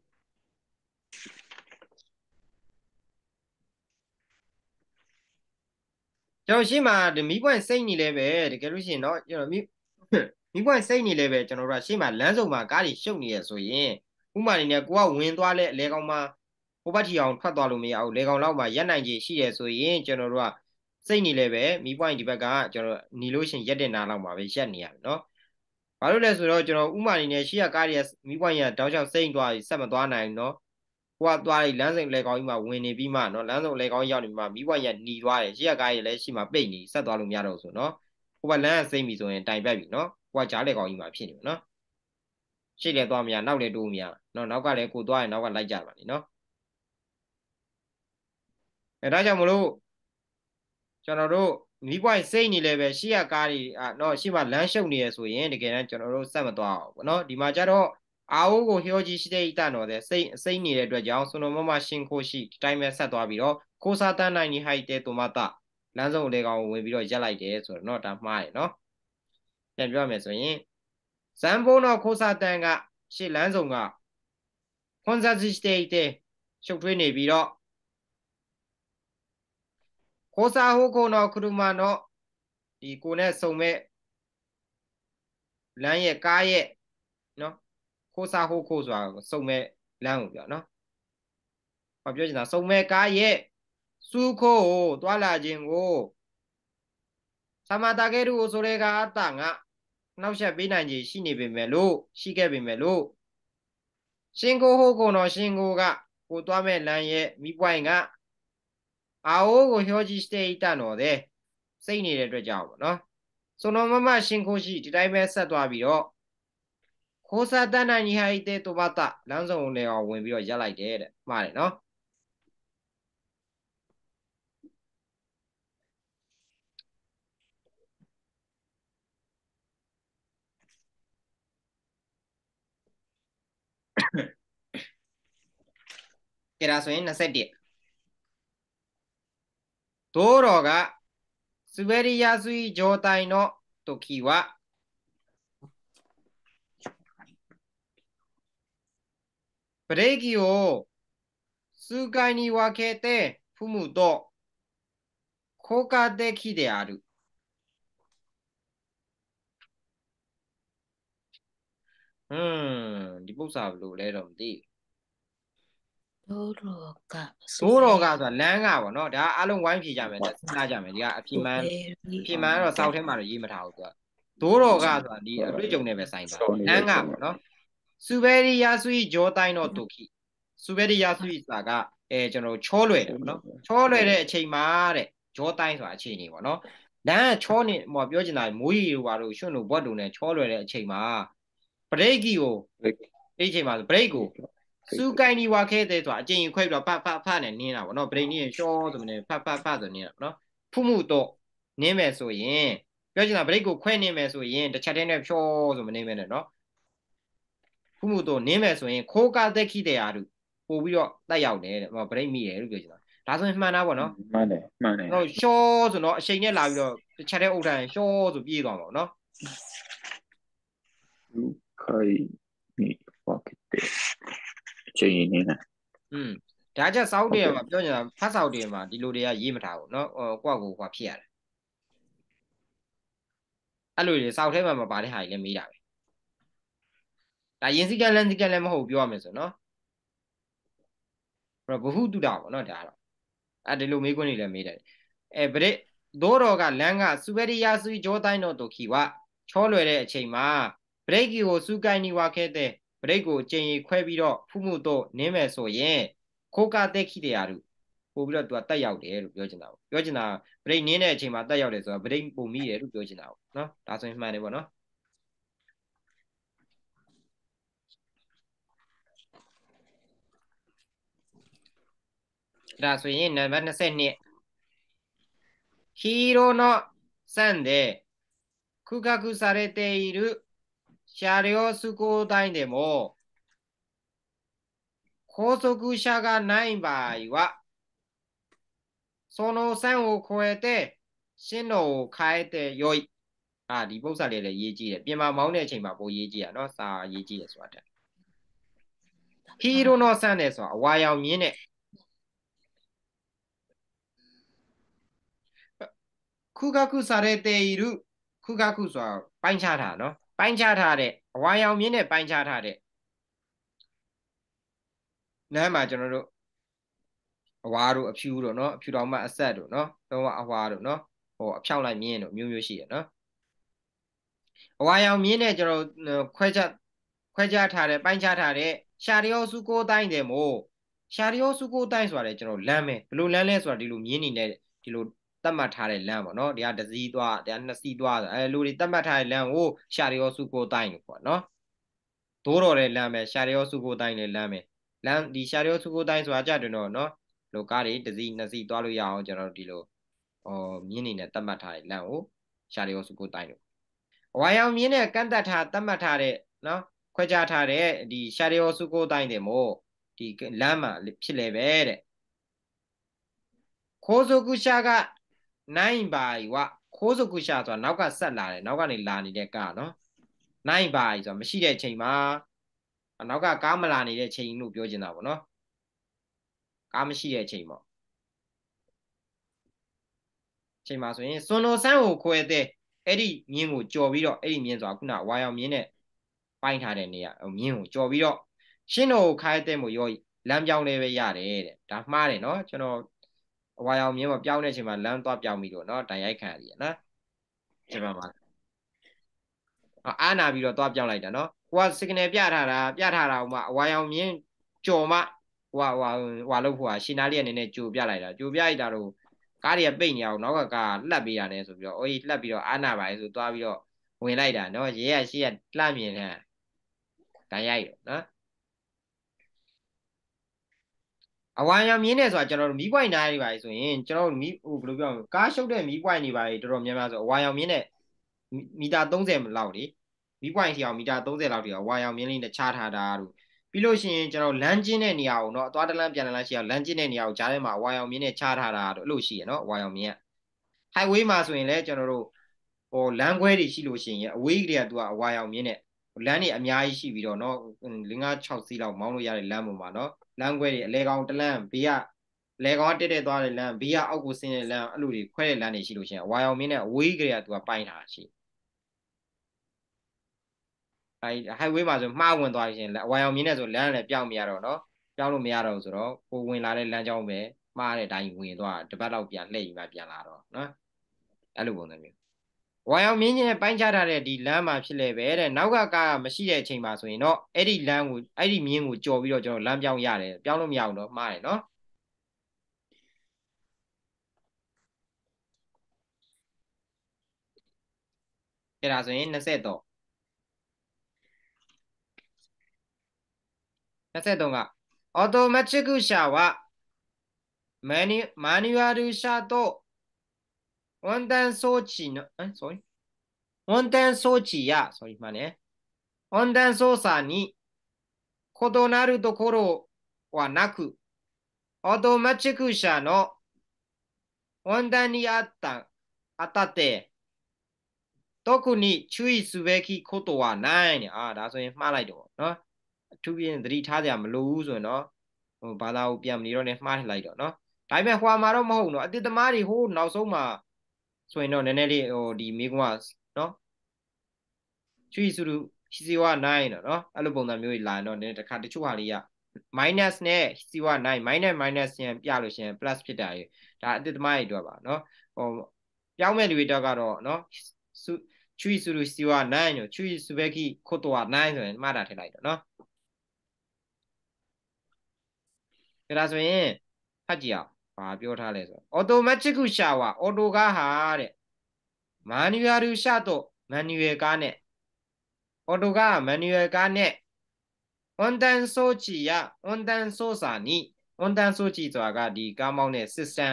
ကျွန်တော်ရှိမှဒီမီးပွင့်စိတ်နေလဲပဲတကယ်လို့ရှိရင်တော့ကျွန်တော်မီးမီးပွင့်စိတ်နေလဲပဲကျွန်တော်တို့ကရှိမှလမ်းစုံမှာကားတွေရှုပ်နေရဆိုရင်ဥမာအနေနဲ့ကိုကဝင်သွားလဲလေကောင်မှာဟိုဘက်ထီအောင်ထွက်သွားလို့မရဘူးလေကောင်လောက်မှာရက်နိုင်ချေရှိတယ်ဆိုရင်ကျွန်တော်တို့ကစိတ်နေလဲပဲမီးပွိုင်းဒီဘက်ကကျွန်တော်ညီလို့ရှင်ရက်တင်နာလောက်မှာပဲရက်နေရမယ်နော်ဘာလို့လဲဆိုတော့ကျွန်တော်ဥမာအနေနဲ့ရှေ့ကကားရမီးပွိုင်းရတောက်ချောက်စိမ့်သွားပြီးဆက်မသွားနိုင်ဘူးနော်ဟိုကသွားပြီးလမ်းစိန်လေကောင်ကြီးမှာဝင်နေပြီးမှနော်လမ်းစုံလေကောင်ရောက်နေမှာမီးပွိုင်းရหนีသွားတယ်ရှေ့ကကားရလည်းရှိမှပိတ်နေဆက်သွားလို့မရတော့ဆိုနော်ဟိုကလမ်းကစိမ့်ပြီဆိုရင်တိုင်ပက်ပြီနော်ဟိုကကြားလေကောင်ကြီးမှာဖြစ်နေပြီနော်ရှေ့လည်းသွားမရနောက်လည်းတိုးမရနော်နောက်ကလည်းကိုသွားရင်နောက်ကလိုက်ကြပါလိမ့်နော်အဲဒါကြောင့်မလို့ကျွန်တော်တို့နီးပွိုင်းစိတ်နေလည်းပဲရှေ့ကကားတွေအနော်ရှေ့မှာလမ်းရှုပ်နေရဆိုရင်တကယ်တမ်းကျွန်တော်တို့စက်မသွားအောင်ပေါ့နော်ဒီမှာကြတော့အာဟုကိုဟျောကြီးရှိတဲ့ဤတနော်တဲ့စိတ်အစိတ်နေတဲ့အတွက်ကြောင့်စွန်တော်မမရှင်ခိုရှိတိုင်းမဲ့ဆက်သွားပြီးတော့ခိုးစားတန်းနိုင်နေဟိုက်တဲ့သူမတာလမ်းဆုံးလေကောင်ဝင်ပြီးတော့ရက်လိုက်တယ်ဆိုတော့เนาะဒါမှားတယ်เนาะပြန်ပြောမယ်ဆိုရင်三方の交差点が、市南村が混雑していて、職員にビロ。交差方向の車の行婚ね、そうめ。蘭へ、ガーへ、の交差方向は、そうめ、蘭をやな。まあ、表示な、そうめ、ガーへ、数個を、とあらじんを、妨げる恐れがあったが、နောက်ဆက်ပေးနိုင်ခြေရှိနေပေမဲ့လို့ရှိခဲ့ပေမဲ့လို့ရှင်ကိုဟုတ်ကုန်တော်ရှင်ကိုကကိုသွားမဲ့လမ်းရဲ့မိပွိုင်ကအာအိုးကို表示していたのでစိတ်နေတဲ့အတွက်ကြောင့်ပေါ့နော်そのままရှင်ကိုရှိဒီတိုင်းပဲဆက်သွားပြီးတော့ခိုးစားတန်းနိုင်ကြီးဟာဤတဲ့တပတ်လမ်းစုံတွေအောင်ဝင်ပြီးတော့ရက်လိုက်တယ်တဲ့မှားတယ်နော်ရာဆိုရင်2道路が滑りやすい状態の時はブレーキを数回に分けて踏むと効果的である。うん、リポーサブルレロンデတို့တော်ကတို့တော်ကဆိုတာလမ်းကပေါ့နော်ဒါအားလုံးဝိုင်းဖြေကြမယ်စဉ်းစားကြမယ်ဒီကအဖြေမှန်အဖြေမှန်တော့စောက်ထဲမှာတော့ရေးမထားဘူးသူကတို့တော်ကဆိုတာဒီအတွေ့အကြုံနဲ့ပဲဆိုင်သွားလမ်းကပေါ့နော်စုဘဲရီယာစုဤဂျောတိုင်းတော့တုခိစုဘဲရီယာစုဤစာကအဲကျွန်တော်ချောလွယ်တယ်ပေါ့နော်ချောလွယ်တဲ့အချိန်မှာတဲ့ဂျောတိုင်းဆိုတာအချိန်ကြီးပေါ့နော်လမ်းကချောနေဟိုပြောချင်တာမိုးရီတို့ဘာတို့ရွှွန့်တို့ဘွတ်တို့နဲ့ချောလွယ်တဲ့အချိန်မှာဘရိတ်ကြီးကိုအဲ့ဒီအချိန်မှာဘရိတ်ကိုစူကိုင်းနီဝါခဲတဲ့ဆိုတာအကျင်ခွဲပြီးတော့ဖဖဖနဲ့နင်းတာပေါ့နော်ဘရိတ်နီးရှောဆိုနေဖဖဖဆိုနေတာပေါ့နော်ဖုမှုတော့နင်းမယ်ဆိုရင်ပြောချင်တာဘရိတ်ကိုခွဲနင်းမယ်ဆိုရင်တစ်ချက်တည်းနဲ့ဖြောဆိုမနင်းမယ်နဲ့နော်ဖုမှုတော့နင်းမယ်ဆိုရင်ခိုးကားသက်ခိတဲ့အားတို့ပို့ပြီးတော့တက်ရောက်တယ်တဲ့ဟောဘရိတ်မိတယ်လို့ပြောချင်တာဒါဆိုရင်မှန်တာပေါ့နော်မှန်တယ်မှန်တယ်ဟုတ်ရှောဆိုတော့အချိန်နဲ့လာပြီးတော့တစ်ချက်တည်းအုပ်တိုင်းရှောဆိုပြေးသွားမှာပေါ့နော် you kai ni fuck it ချိန်ရင်းနေတာอืมဒါကြစောက်တယ်မှာပြောနေတာဖတ်စောက်တယ်မှာဒီလိုတွေကရေးမထားဘူးเนาะဟိုကွာကိုကွာဖြစ်ရတယ်အဲ့လိုတွေစောက်ထဲမှာမပါတဲ့ဟာကြီးလည်းမေးတာပဲဒါရင်စီကလန်စီကလည်းမဟုတ်ပြောရမယ်ဆိုเนาะဘဟုတုတာပေါ့เนาะဒါတော့အဲ့ဒီလိုမေးခွန်းတွေလည်းမေးတယ်အဲဗရစ်သောတော်ကလမ်းကစုပရိယာစုကြောတိုင်းတော်တို့ခီဝချောလွယ်တဲ့အချိန်မှာဘရိတ်ကီကိုစုကိုင်းနေဝခဲ့တဲ့ブレイクを全員クエビロ、フムド、ネメソイエン、コカデキディアル、ポビロドアタヤウディエル、ヨジナウ。ヨジナウ、ブレイニネチマタヤウディエル、ブレイクボミエル、ヨジナウ。な、ダソンマネバナ。ダソインナバナセネ。ヒーローのサンデー、区画されている車両通行帯でも、高速車がない場合は、その線を越えて、線路を変えてよい。啊，你不是来的业绩的，别嘛某年前嘛不业绩啊，那啥业绩的说的。譬如那啥的说，我要面的，区画区されている区画区说，搬家他喏。ပိုင်းခြားထားတဲ့အဝါရောင်မြင်းနဲ့ပိုင်းခြားထားတဲ့နန်းမှာကျွန်တော်တို့အဝါတို့အဖြူတို့เนาะအဖြူတော်မှအဆက်တို့เนาะသုံးဝအဝါတို့เนาะဟိုအဖြောက်လိုက်မြင်းတို့မျိုးမျိုးရှိရเนาะအဝါရောင်မြင်းနဲ့ကျွန်တော်ခွဲခြားခွဲခြားထားတဲ့ပိုင်းခြားထားတဲ့ရှာရီယောစုကိုတိုင်းတယ်မို့ရှာရီယောစုကိုတိုင်းဆိုတာလေကျွန်တော်လမ်းမယ်ဘယ်လိုလမ်းလဲဆိုတာဒီလိုမြင်းနေနဲ့ဒီလိုသတ်မှတ်ထားတဲ့လမ်းပေါ့နော်တရားတစည်းသွားတရားနှစ်စီးသွားအဲလူတွေသတ်မှတ်ထားတဲ့လမ်းကိုရှာရီယောစုကိုတိုင်းလို့ပေါ့နော်သိုးတော်တဲ့လမ်းပဲရှာရီယောစုကိုတိုင်းတဲ့လမ်းပဲလမ်းဒီရှာရီယောစုကိုတိုင်းဆိုတာကြတယ်တော့နော်လောကားတွေတစည်းနှစ်စီးသွားလို့ရအောင်ကျွန်တော်တို့ဒီလိုဟောမြင်းနေနဲ့သတ်မှတ်ထားတဲ့လမ်းကိုရှာရီယောစုကိုတိုင်းလို့အဝါရောင်မြင်းနဲ့ကန့်တတ်ထားသတ်မှတ်ထားတဲ့နော်ခွဲခြားထားတဲ့ဒီရှာရီယောစုကိုတိုင်းတယ်မို့ဒီလမ်းမှာဖြစ်လေပဲတဲ့ခိုးစုကုရှာကနိုင်ပါ ਈ ဝခိုးစုတ်ခုရှာဆိုတာနောက်ကဆက်လာတယ်နောက်ကနေလာနေတဲ့ကနော်နိုင်ပါ ਈ ဆိုတာမရှိတဲ့ချိန်မှာနောက်ကကားမလာနေတဲ့ချိန်လို့ပြောချင်တာပေါ့နော်ကားမရှိတဲ့ချိန်ပေါ့ချိန်မှာဆိုရင်စွန်တော်ဆန်းကိုခွဲတဲ့အဲ့ဒီမြင်းကိုကြော်ပြီးတော့အဲ့ဒီမြင်းဆိုတာခုနဝါရောင်မြင်းနဲ့ပိုင်းထားတဲ့နေရာမြင်းကိုကြော်ပြီးတော့ရှင်းတော်ကိုခိုင်းတဲ့မို့ရောလမ်းပြောင်းလေးပဲရတယ်တဲ့ဒါမှားတယ်နော်ကျွန်တော်အဝါရောင်မြင်းမပြောင်းတဲ့အချိန်မှာလမ်းသွားပြောင်းပြီးတော့เนาะတိုင်ရိုက်ခံရည်ရနော်ဒီမှာပါအာနာပြီးတော့သွားပြောင်းလိုက်တာเนาะကိုက signal ပြထားတာပြထားတာဟိုမှာအဝါရောင်မြင်းကြော်မှဟိုဟိုဟိုလောက်ဟိုရှင်နာလေးကနည်းနည်းကြိုပြလိုက်တာကြိုပြလိုက်တာတော့ကားတွေကပိတ်နေအောင်နောက်ကကားလှက်ပေးတာ ਨੇ ဆိုပြီးတော့အိုးကြီးလှက်ပြီးတော့အာနာပါလေဆိုသွားပြီးတော့ဝင်လိုက်တာเนาะရေရရှေ့ကလှမြင်တယ်တိုင်ရိုက်တော့เนาะအဝါရောင်မြင်းနဲ့ဆိုတာကျွန်တော်တို့မီးပွိုင်နားတွေပါလေဆိုရင်ကျွန်တော်တို့မီးဟိုဘယ်လိုပြောမလဲကားရှုပ်တဲ့မီးပွိုင်တွေပါလေတော်တော်များများဆိုအဝါရောင်မြင်းနဲ့မီတာ30လောက်လေမီးပွိုင်စီအောင်မီတာ30လောက်တွေအဝါရောင်မြင်းလေးနဲ့ချထားတာတို့ပြီးလို့ရှိရင်ကျွန်တော်လမ်းကျင်းတဲ့နေရာကိုเนาะအသွားတလန်းပြန်လန်းရှိအောင်လမ်းကျင်းတဲ့နေရာကိုကြားထဲမှာဝါရောင်မြင်းနဲ့ချထားတာတို့အဲ့လိုရှိရเนาะဝါရောင်မြင်းက highway မှာဆိုရင်လည်းကျွန်တော်တို့ဟိုလမ်းခွဲတွေရှိလို့ရှိရင်အဝေးကြီးတွေကသူကအဝါရောင်မြင်းနဲ့လမ်းတွေအများကြီးရှိပြီးတော့เนาะ5 6စီးလောက်မောင်းလို့ရတဲ့လမ်းပေါ်မှာเนาะလမ်းခွဲတွေအလဲကောင်တလန်းဘေးကလဲကောင်တက်တက်သွားတဲ့လမ်းဘေးကအောက်ကိုဆင်းတဲ့လမ်းအဲ့လိုတွေခွဲတဲ့လမ်းတွေရှိလို့ရှိရင်ဝါယောင်မင်းနဲ့အဝေးကြီးကသူကပိုင်းထားရှိအဲ highway မှာဆိုမှားဝင်သွားရှင်ဝါယောင်မင်းနဲ့ဆိုလမ်းလည်းပြောင်းမရတော့နော်ပြောင်းလို့မရတော့ဆိုတော့ကိုဝင်လာတဲ့လမ်းကြောင်းပဲမှားတဲ့အတိုင်းဝင်သွားတပတ်လောက်ပြန်လှည့်ယူမှပြန်လာတော့နော်အဲ့လိုပုံစံမျိုးဝါရောင်မြင်းကြီးနဲ့ပိုင်းခြားထားတဲ့ဒီလမ်းမှာဖြစ်လေပဲတဲ့နောက်ကကားကမရှိတဲ့အချိန်မှာဆိုရင်တော့အဲ့ဒီလမ်းကိုအဲ့ဒီမြင်းကိုကြော်ပြီးတော့ကျွန်တော်လမ်းပြောင်းရတယ်ပြောင်းလို့မရအောင်တော့မှားတယ်နော်ကြည့်ဒါဆိုရင်20တော့23က automatic ရှာဝ manual manual ရှာတော့温暖装置の、え、そう温暖装置や、そう今ね、温暖操作に異なるところはなく、オートマチック車の温暖にあった、あたって、特に注意すべきことはないね。ああ、だそういうふうにလိုက်တော့နော်။သူပြင်သတိねမှားလိုက်တော့နော်။ဒဆိုရင်တော့နည်းနည်းလေးဟိုဒီမိကွန်းကနော်ချွီစုလူစီစီဝ9တော့နော်အဲ့လိုပုံစံမျိုးကြီးလာရင်တော့နည်းတခါတချို့ဟာလေးက minus နဲ့စီဝ9 minus minus ရင်ပြလို့ရှင် plus ဖြစ်တာရေဒါအတိတ်သမားတွေတော့ပါနော်ဟိုပြောင်းမဲ့တွေတော့ကတော့နော်ချွီစုလူစီဝ9တော့ချွီစုဘက်ကိခွတ်တော်9ဆိုရင်မှတ်တာထည့်လိုက်တော့နော်ဒါဆိုရင်ဖတ်ကြည့်အောင်ဘာပြောထားလဲဆိုတော့ automatic ကိုရှာဝါ auto ကားဟာတဲ့ manual ကိုရှာတော့ manual ကားနဲ့ auto ကား manual ကားနဲ့ ondan sochi ya ondan sosa ni ondan sochi ဆိုတာကဒီကားမောင်းတဲ့ system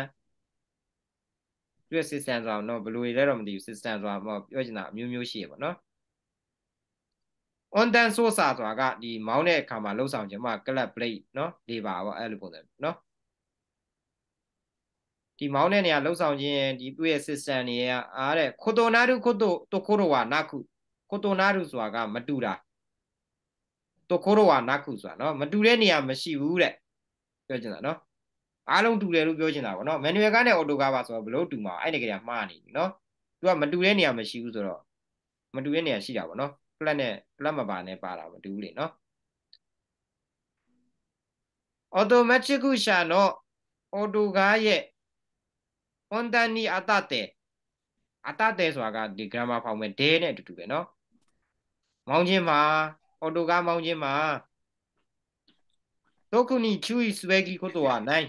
သူရဲ့ system ဆိုတာတော့ဘယ်လိုလဲတော့မသိဘူး system ဆိုတာပြောချင်တာအမျိုးမျိုးရှိရပါတော့ on dan source ဆိုတာကဒီမောင်းတဲ့အခါမှာလှုပ်ဆောင်ခြင်းမှာ club plate เนาะ lever ပေါ့အဲ့လိုပုံစံเนาะဒီမောင်းတဲ့နေရာလှုပ်ဆောင်ခြင်းဒီသူ့ရဲ့ system တွေရဲ့အားတဲ့ခိုတိုနာရုခိုတိုတိုခိုရောဝါနာခုခိုတိုနာရုဆိုတာကမတူတာတိုခိုရောဝါနာခုဆိုတာနော်မတူတဲ့နေရာမရှိဘူးတဲ့ပြောချင်တာနော်အားလုံးတူတယ်လို့ပြောချင်တာပေါ့နော် manual ကနဲ့ auto ကပါဆိုတော့ဘလို့တူမှာအဲ့ဒီကလေးကမှားနေပြီနော်သူကမတူတဲ့နေရာမရှိဘူးဆိုတော့မတူတဲ့နေရာရှိတာပေါ့နော် flat နဲ့ flat မပါနဲ့ပါတာမတူဘူးလေနော် automatic ကရှာတော့ auto ကားရဲ့ဝန်တန်နီအတတေအတတေဆိုတာကဒီ grammar ဖောင်မဲ့ဒဲနဲ့အတူတူပဲเนาะမောင်းခြင်းမှာအော်တိုကားမောင်းခြင်းမှာဒုက္ခနီချူီစဝဲကီကိုတော့နိုင်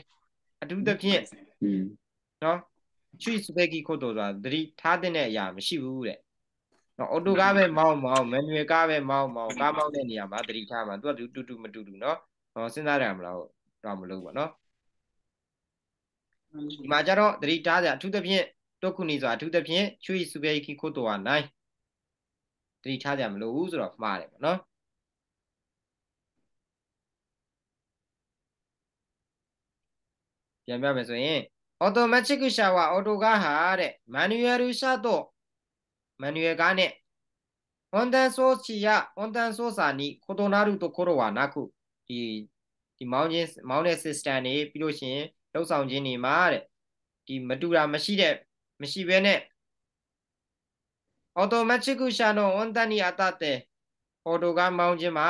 အတူတဖြင့်เนาะချူီစဝဲကီကိုတော့ဆိုတာသတိထားတဲ့အရာမရှိဘူးတဲ့နော်အော်တိုကားပဲမောင်းမောင်းမန်နွယ်ကားပဲမောင်းမောင်းကားမောင်းတဲ့နေရာမှာသတိထားမှာသူကတူတူမတူတူเนาะဟောစဉ်းစားရမလားတော့မလို့ပေါ့เนาะဒီမှာကြတော့သတိထားကြအထူးသဖြင့်တုတ်ခုနီဆိုတာအထူးသဖြင့်ချွေစုပြေခိခိုတောဟာနိုင်သတိထားကြမလို့ဘူးဆိုတော့မှားတယ်ပေါ့နော်ပြန်ပြမယ်ဆိုရင် automatic shower auto ကားဟာတဲ့ manual ရှာတော့ manual ကားနဲ့ on the source ချီရ on the source စာနိခိုတိုနာရုတခိုရဝါနာခုဒီဒီမောင်းချင်းမောင်းတဲ့ system နေပြီးလို့ရှိရင်လှုပ်ဆောင်ခြင်းတွေမှာတဲ့ဒီမတူတာမရှိတဲ့မရှိဘဲနဲ့ automatic ရှာတော့ on tani atate auto ကမောင်းခြင်းမှာ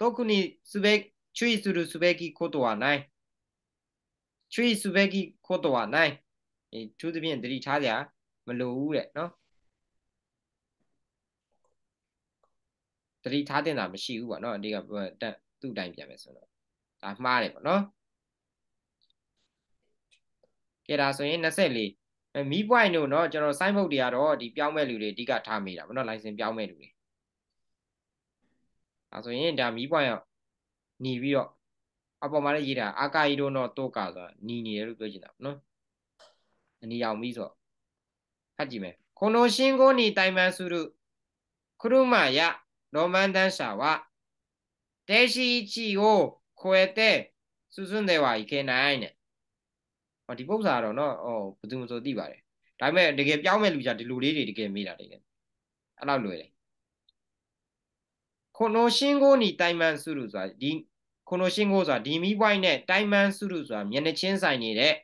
တောကုနိစုဘဲချွိစုရုစုဘဲကီခိုတောနိုင်ချွိစုဘဲကီခိုတောနိုင်အဲသူသဖြင့်တတိထားကြမလိုဘူးတဲ့နော်တတိထားတင်တာမရှိဘူးပေါ့နော်အတိကသူ့အတိုင်းပြန်မယ်ဆိုတော့ဒါမှားတယ်ပေါ့နော်ကဲဒါဆိုရင်24မီး point တို့เนาะကျွန်တော် sign book တွေကတော့ဒီပြောင်းမဲ့လူတွေအဓိကထားမိတာဗောနော် license ပြောင်းမဲ့လူတွေဒါဆိုရင်ဒါမီး point ရောက်หนีပြီးတော့အပေါ်မှာလည်းရေးတာအာကာဟီရိုနောတိုကာဆိုတာหนีနေတယ်လို့ပြောချင်တာဗောနော်အနီရောက်ပြီးဆိုဖတ်ကြည့်မယ်この信号に対面する車やロマン電車は停止位置を超えて進んではいけないね。ဒီပု္ပ္ပစာတော့နော်ဟောဘယ်သူမှဆိုသိပါတယ်ဒါပေမဲ့တကယ်ပြောင်းမဲ့လူကြဒီလူလေးတွေတကယ်မေးတာတကယ်အဲ့လောက်လွယ်တယ်ခွန်နိုရှင်းကိုနီတိုင်မန်စုလို့ဆိုတာဒီခွန်နိုရှင်းကိုဆိုတာဒီမီးပွိုင်းနဲ့တိုင်မန်စုလို့ဆိုတာမျက်နှချင်းဆိုင်နေတဲ့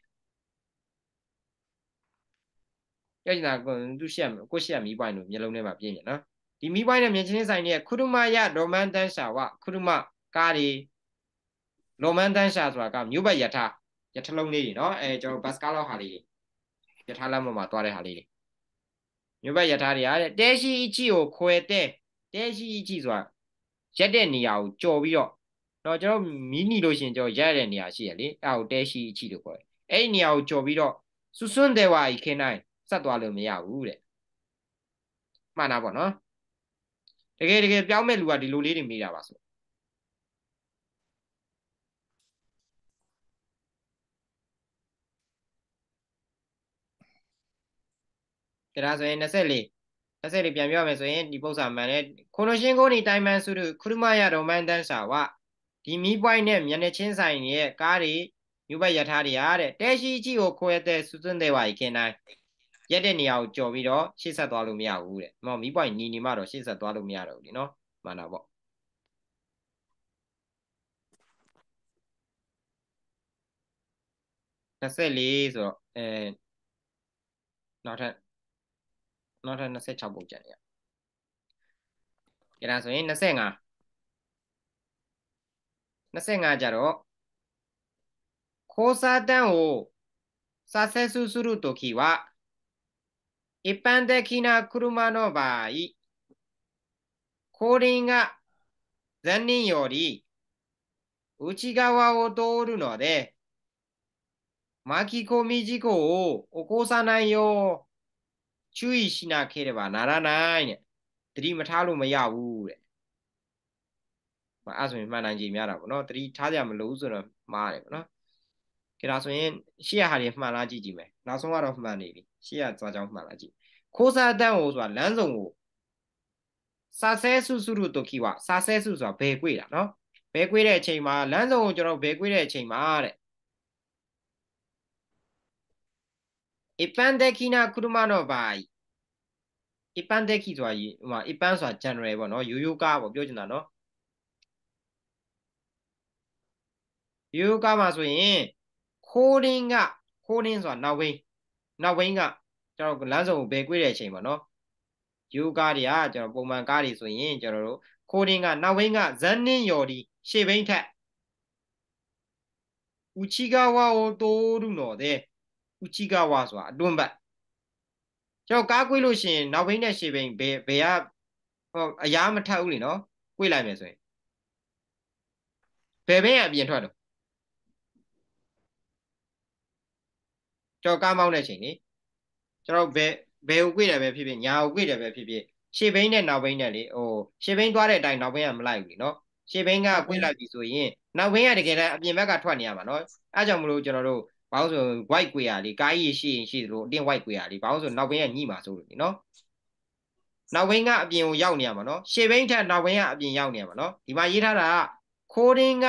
ကြည့်နေတာကိုသူရှက်ကိုရှက်မီးပွိုင်းလို့မျက်လုံးထဲမှာပြင်းနေနော်ဒီမီးပွိုင်းနဲ့မျက်ချင်းဆိုင်နေတဲ့ခုရုမယဒေါမန်တန်ရှာဝခုရုမကားတွေလောမန်တန်ရှာဆိုတာကမြို့ပတ်ယထာရထလုံးလေးတွေနော်အဲကျွန်တော်ဘတ်စကားလောက်ဟာလေးတွေရထားလမ်းပေါ်မှာသွားတဲ့ဟာလေးတွေမြို့ဘက်ရထားတွေဟာတဲရှိအချီကိုခွဲတဲတဲရှိအချီဆိုတာရက်တဲ့နေရာကိုကြော်ပြီးတော့တော့ကျွန်တော်မီနီလို့ရှင်ကျွန်တော်ရက်တဲ့နေရာရှိရလေအဲကိုတဲရှိအချီလို့ခေါ်တယ်အဲ့ဒီနေရာကိုကြော်ပြီးတော့ဆွဆွန်းတဲ့ဝါကြီးခင်းနိုင်ဆက်သွားလို့မရဘူးတဲ့မှန်တာပေါ့နော်တကယ်တကယ်ပြောင်းမဲ့လူကဒီလိုလေးတွေမိတာပါဆိုကဒါဆိုရင်24 24ပြန်ပြောမယ်ဆိုရင်ဒီပု္ပ္ပာမန်နဲ့ခွန်လိုရှင်းကိုနေတိုင်မန်စုတုခရုမယရောမန်တန်စာဝဒီမီးပွိုင်းနဲ့မျက်နှာချင်းဆိုင်ရဲ့ကားတွေယူဘက်ရထားတွေဟာတဲ့တဲရှိကြီးကိုခွဲတဲ့စုစွန်းတဲ့ပါခင်တိုင်းရက်တဲ့နေရာကိုကြော်ပြီးတော့ရှေ့ဆက်သွားလို့မရဘူးတဲ့။မမီးပွိုင်ညီညီမတော့ရှေ့ဆက်သွားလို့မရတော့ဘူးလीနော်။မှန်တာပေါ့။24ဆိုတော့အဲနောက်ထပ်996 jam ya. Kita langsung ini n a 交差点を左折するときは、一般的な車の場合、後輪が前輪より内側を通るので、巻き込み事故を起こさないよう。ချူရှိနာခဲတယ်ပါနာရနိုင်တဲ့တတိမထားလို့မရဘူးတဲ့မအဲ့ဆိုရင်မှန်နိုင်ကြည်များတာပေါ့နော်တတိထားကြမလို့ဆိုတော့မှားတယ်ပေါ့နော်ကြည်ဒါဆိုရင်ရှေ့ရဟာတွေမှန်လားကြည့်ကြည့်မယ်နောက်ဆုံးကတော့မှန်နေပြီရှေ့ရသွားကြောင်းမှန်လားကြည့်ခိုးစားတန့်ဟိုဆိုတာလမ်းစုံကိုစာဆဲစုစုရုတုခိဝစာဆဲစုဆိုတာဘယ်ကွေ့တာနော်ဘယ်ကွေ့တဲ့အချိန်မှာလမ်းစုံကိုကျွန်တော်ဘယ်ကွေ့တဲ့အချိန်မှာတဲ့အပန်ဒက်ခိနာကုရမနောဘိုင်အပန်ဒက်ခိဆိုတာဟိုမှာအပန်ဆိုတာ general ပေါ့နော်ရိုးရိုးကားပေါ့ပြောချင်တာနော်ရိုးကားမှာဆိုရင်ခိုးရင်းကခိုးရင်းဆိုတာနောက်ဝင်းနောက်ဝင်းကကျွန်တော်လမ်းစုံကိုဘယ်ကွေ့တဲ့အချိန်ပေါ့နော်ရိုးကားတွေကကျွန်တော်ပုံမှန်ကားတွေဆိုရင်ကျွန်တော်တို့ခိုးရင်းကနောက်ဝင်းကဇန်နင်းယော်ဒီရှေ့ဘင်းထက်うち側を通るのでဥချီကဝဆိုတာအတွန်းဘက်ကျွန်တော်ကားကွေးလို့ရှိရင်နောက်ဘိန်းနဲ့ရှေ့ဘိန်းဘယ်ဘယ်ကဟိုအရာမထပ်ဘူးလေနော်ကွေးလိုက်မယ်ဆိုရင်ဘယ်ဘိန်းကအပြင်ထွက်တော့ကျွန်တော်ကားမောင်းတဲ့ချိန်လေကျွန်တော်ဘယ်ဘယ်ကိုကွေးတယ်ပဲဖြစ်ဖြစ်ညာကိုကွေးတယ်ပဲဖြစ်ဖြစ်ရှေ့ဘိန်းနဲ့နောက်ဘိန်းနဲ့လေဟိုရှေ့ဘိန်းသွားတဲ့အတိုင်းနောက်ဘိန်းကမလိုက်ဘူးလေနော်ရှေ့ဘိန်းကကွေးလိုက်ပြီဆိုရင်နောက်ဘိန်းကတကယ်တမ်းအပြင်ဘက်ကထွက်နေရမှာနော်အဲကြောင့်မလို့ကျွန်တော်တို့ဘာလို့ဆို white ကွေရလေးကားကြီးရှိရင်ရှိသလိုအတင်း white ကွေရလေးဘာလို့ဆိုနောက်ဘင်းကညှိမှာဆိုလို့ဒီနော် နောက်ဘင်းကအပြင်ကိုရောက်နေရမှာနော်ရှေ့ဘင်းထက်နောက်ဘင်းကအပြင်ရောက်နေရမှာနော်ဒီမှာရေးထားတာကခိုးရင်းက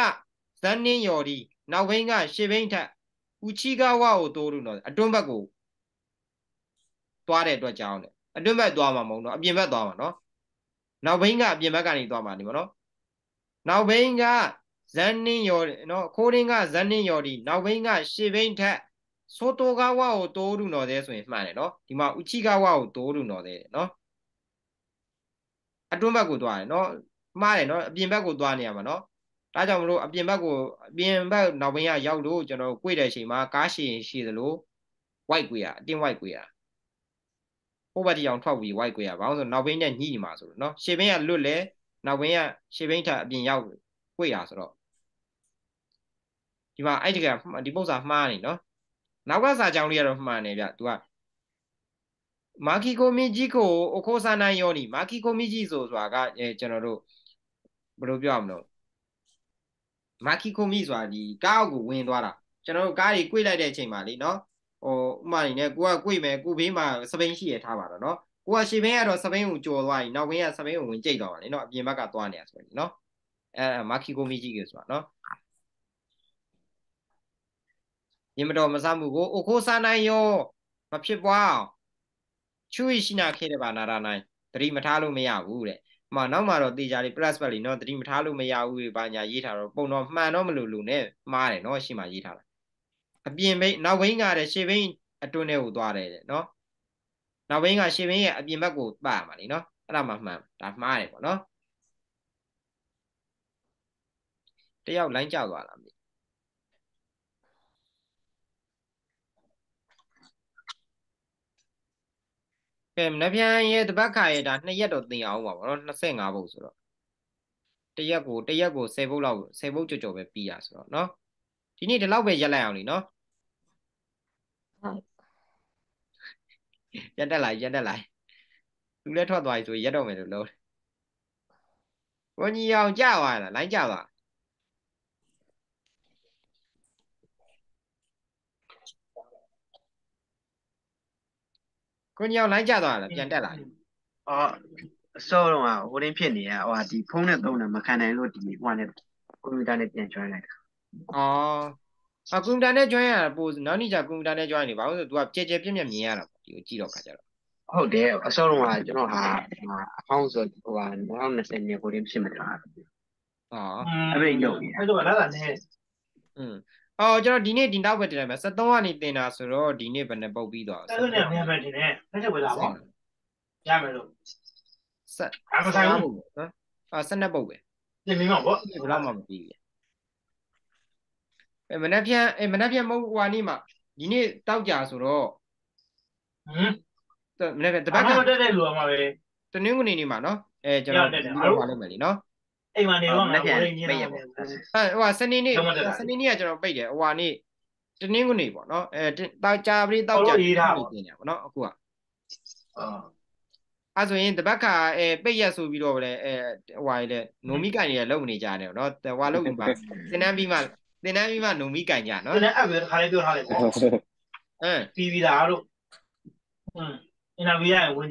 ဇန်နင်းယော်ဒီနောက်ဘင်းကရှေ့ဘင်းထက်ဦးချီကဝကိုတိုးလို့နော်အတွန်းဘက်ကိုသွားတဲ့အတွက်ကြောင်းတယ်အတွန်းဘက်သွားမှာမဟုတ်တော့အပြင်ဘက်သွားမှာနော်နောက်ဘင်းကအပြင်ဘက်ကနေသွားမှာဒီမှာနော်နောက်ဘင်းကဇန်နင်းယော်နော်ခိုးရင်းကဇန်နင်းယော်ဒီနောက်ဘိန်းကရှေ့ဘိန်းထက်ဆိုတိုကဝါကိုတိုးရုနော်တဲ့ဆိုရင်မှန်တယ်နော်ဒီမှာဥချီကဝါကိုတိုးရုနော်တဲ့နော်အတွန်းဘက်ကိုသွားတယ်နော်မှားတယ်နော်အပြင်ဘက်ကိုသွားနေရမှာနော်ဒါကြောင့်မလို့အပြင်ဘက်ကိုအပြင်ဘက်နောက်ဘင်းကရောက်လို့ကျွန်တော်ကိုွေတဲ့အချိန်မှာကားရှည်ရှည်သလို white ကိုရအတင်း white ကိုရဟိုဘက်တိအောင်ထွက်ပြီး white ကိုရဘာလို့ဆိုနောက်ဘင်းနဲ့ညှိညီမှာဆိုလို့နော်ရှေ့ဘင်းကလွတ်လဲနောက်ဘင်းကရှေ့ဘင်းထပ်အပြင်ရောက်ကိုရဆိုတော့ဒီမှာအဲ့ဒီကဒီပု္ပ္ပာမှားနေနော်နောက်ကစာကြောင်းလေးကတော့မှားနေဗျ तू ကမာကီကိုမီဂျီကိုအခိုးစားနိုင်ရောနီမာကီကိုမီဂျီဆိုဆိုတာကအဲကျွန်တော်တို့ဘယ်လိုပြောရမလဲမာကီကိုမီဆိုတာဒီကားအောက်ကိုဝင်သွားတာကျွန်တော်တို့ကားကြီးကိုွေလိုက်တဲ့အချိန်မှာလीနော်ဟိုဥမာနေနဲ့ကိုကကိုွေမယ်ကိုဘေးမှာစပိန်ရှိရထားပါတော့နော်ကိုကရှေ့ဘင်းကတော့စပိန်ကိုကြော်သွားပြီနောက်ဘင်းကစပိန်ကိုဝင်ကြိတ်သွားပါလေနော်အပြင်ဘက်ကသွားနေတာဆိုရင်နော်အဲမာကီကိုမီဂျီကိုဆိုတာနော်ရင်မတော်မဆမှုကိုအခိုးစားနိုင်ရောမဖြစ်ပွားအောင်ချူရှိနာခဲ့တဲ့ပါနာရနိုင်သတိမထားလို့မရဘူးတဲ့။မှနောက်မှာတော့တေချာလေး plus ပဲလीနော်သတိမထားလို့မရဘူးပါညာရေးထားတော့ပုံတော့မှန်တော့မလို့လို့ ਨੇ မှားတယ်နော်ရှိမှရေးထားတာ။အပြင်ဘိနောက်ဘိန်းကတဲ့ရှေ့ဘိန်းအတွင်းထဲကိုသွားတယ်တဲ့နော်။နောက်ဘိန်းကရှေ့ဘိန်းရဲ့အပြင်ဘက်ကိုပတ်မှာလीနော်။အဲ့ဒါမှမှန်ဒါမှားတယ်ပေါ့နော်။တယောက်လိုင်းကျသွားလားမကဲမနက်ဖြန်ရဲ့တပတ်ခါရဲ့ဒါနှစ်ရက်တော့သင်အောင်ပါဗောနော်25ဘုတ်ဆိုတော့တရက်ကိုတရက်ကို10ဘုတ်လောက်10ဘုတ်ကြော်ကြော်ပဲပြီးရဆိုတော့နော်ဒီနေ့ဒီလောက်ပဲရက်လိုက်အောင်လीနော်ရက်တက်လာရက်တက်လာလူလည်းထွက်သွားပြီဆိုရက်တော့မယ်လို့လုံးဘုန်းကြီးအောင်ကြောက်ရတာလိုင်းကြောက်တာကိုညောင်လိုင်းကျသွားလားပြန်တက်လာအော်အစောတော့ဟာဟိုရင်းဖြစ်နေရဟိုဒီဖုန်းနဲ့သုံးတာမခံနိုင်လို့ဒီဟိုနဲ့ကွန်ပျူတာနဲ့ပြန် join လိုက်တာအော်အကွန်ပျူတာနဲ့ join ရတာပိုနောက်နေ့ကျကွန်ပျူတာနဲ့ join နေပါဘူးဆိုတော့ तू ကကြဲကြဲပြက်ပြက်မြင်ရတာပေါ့ဒီကိုကြည့်တော့ခါကြတော့ဟုတ်တယ်အစောတော့ဟာကျွန်တော်ဟာအဟောင်းဆိုဟိုဟာ2020နှစ်ကိုရင်းဖြစ်မှာလားအော်အဲ့ဒီတော့အဲ့တော့လာတာနဲ့อืมဟောကျွန်တော်ဒီနေ့ဒီနောက်ပဲတင်လိုက်မယ်73ကနေတင်တာဆိုတော့ဒီနေ့ဘယ်နှပုတ်ပြီးသွား73နဲ့ဘယ်ပဲတင်လဲဖက်ချက်ပဲလာပါရမယ်လို့ဆက်အားမဆိုင်ဘူးနော်အာ72ပုတ်ပဲတင်မင်းတော့ဗောဘယ်တော့မှမပြီးဘူးအဲမနက်ဖြန်အဲမနက်ဖြန်မဟုတ်ဟွာနေ့မှာဒီနေ့တောက်ကြဆိုတော့ဟမ်မနက်ဖြန်တပတ်ကတက်တဲ့လူအမပဲတနင်္ဂနွေနေ့မှာနော်အဲကျွန်တော်ဒီလိုပါလိုက်မယ်လीနော်အိမ်မှာနေတော့ငါကိုရင်းနေတာပေါ့အဲဟိုကစနေနေ့စနေနေ့ကကျွန်တော်ပိတ်တယ်ဟိုကနေ့တနင်္ဂနွေပေါ့နော်အဲတောက်ကြပရိတောက်ကြရေးတာပေါ့နော်အခုကအာအဲဆိုရင်တပတ်ခါအဲပိတ်ရက်ဆိုပြီးတော့ဗလဲအဲဟိုဟာလေနိုမီကန်ကြီးလည်းလုံနေကြတယ်နော်ဟိုဟာလုံပြီးမှသင်တန်းပြီးမှသင်တန်းပြီးမှနိုမီကန်ကြနော်သင်တန်းအပ်ပြီးခါလေးပြောထားလိုက်ပေါ့အင်းတီဗီလာတို့အင်းအင်တာဗျူးရရင်ဝင်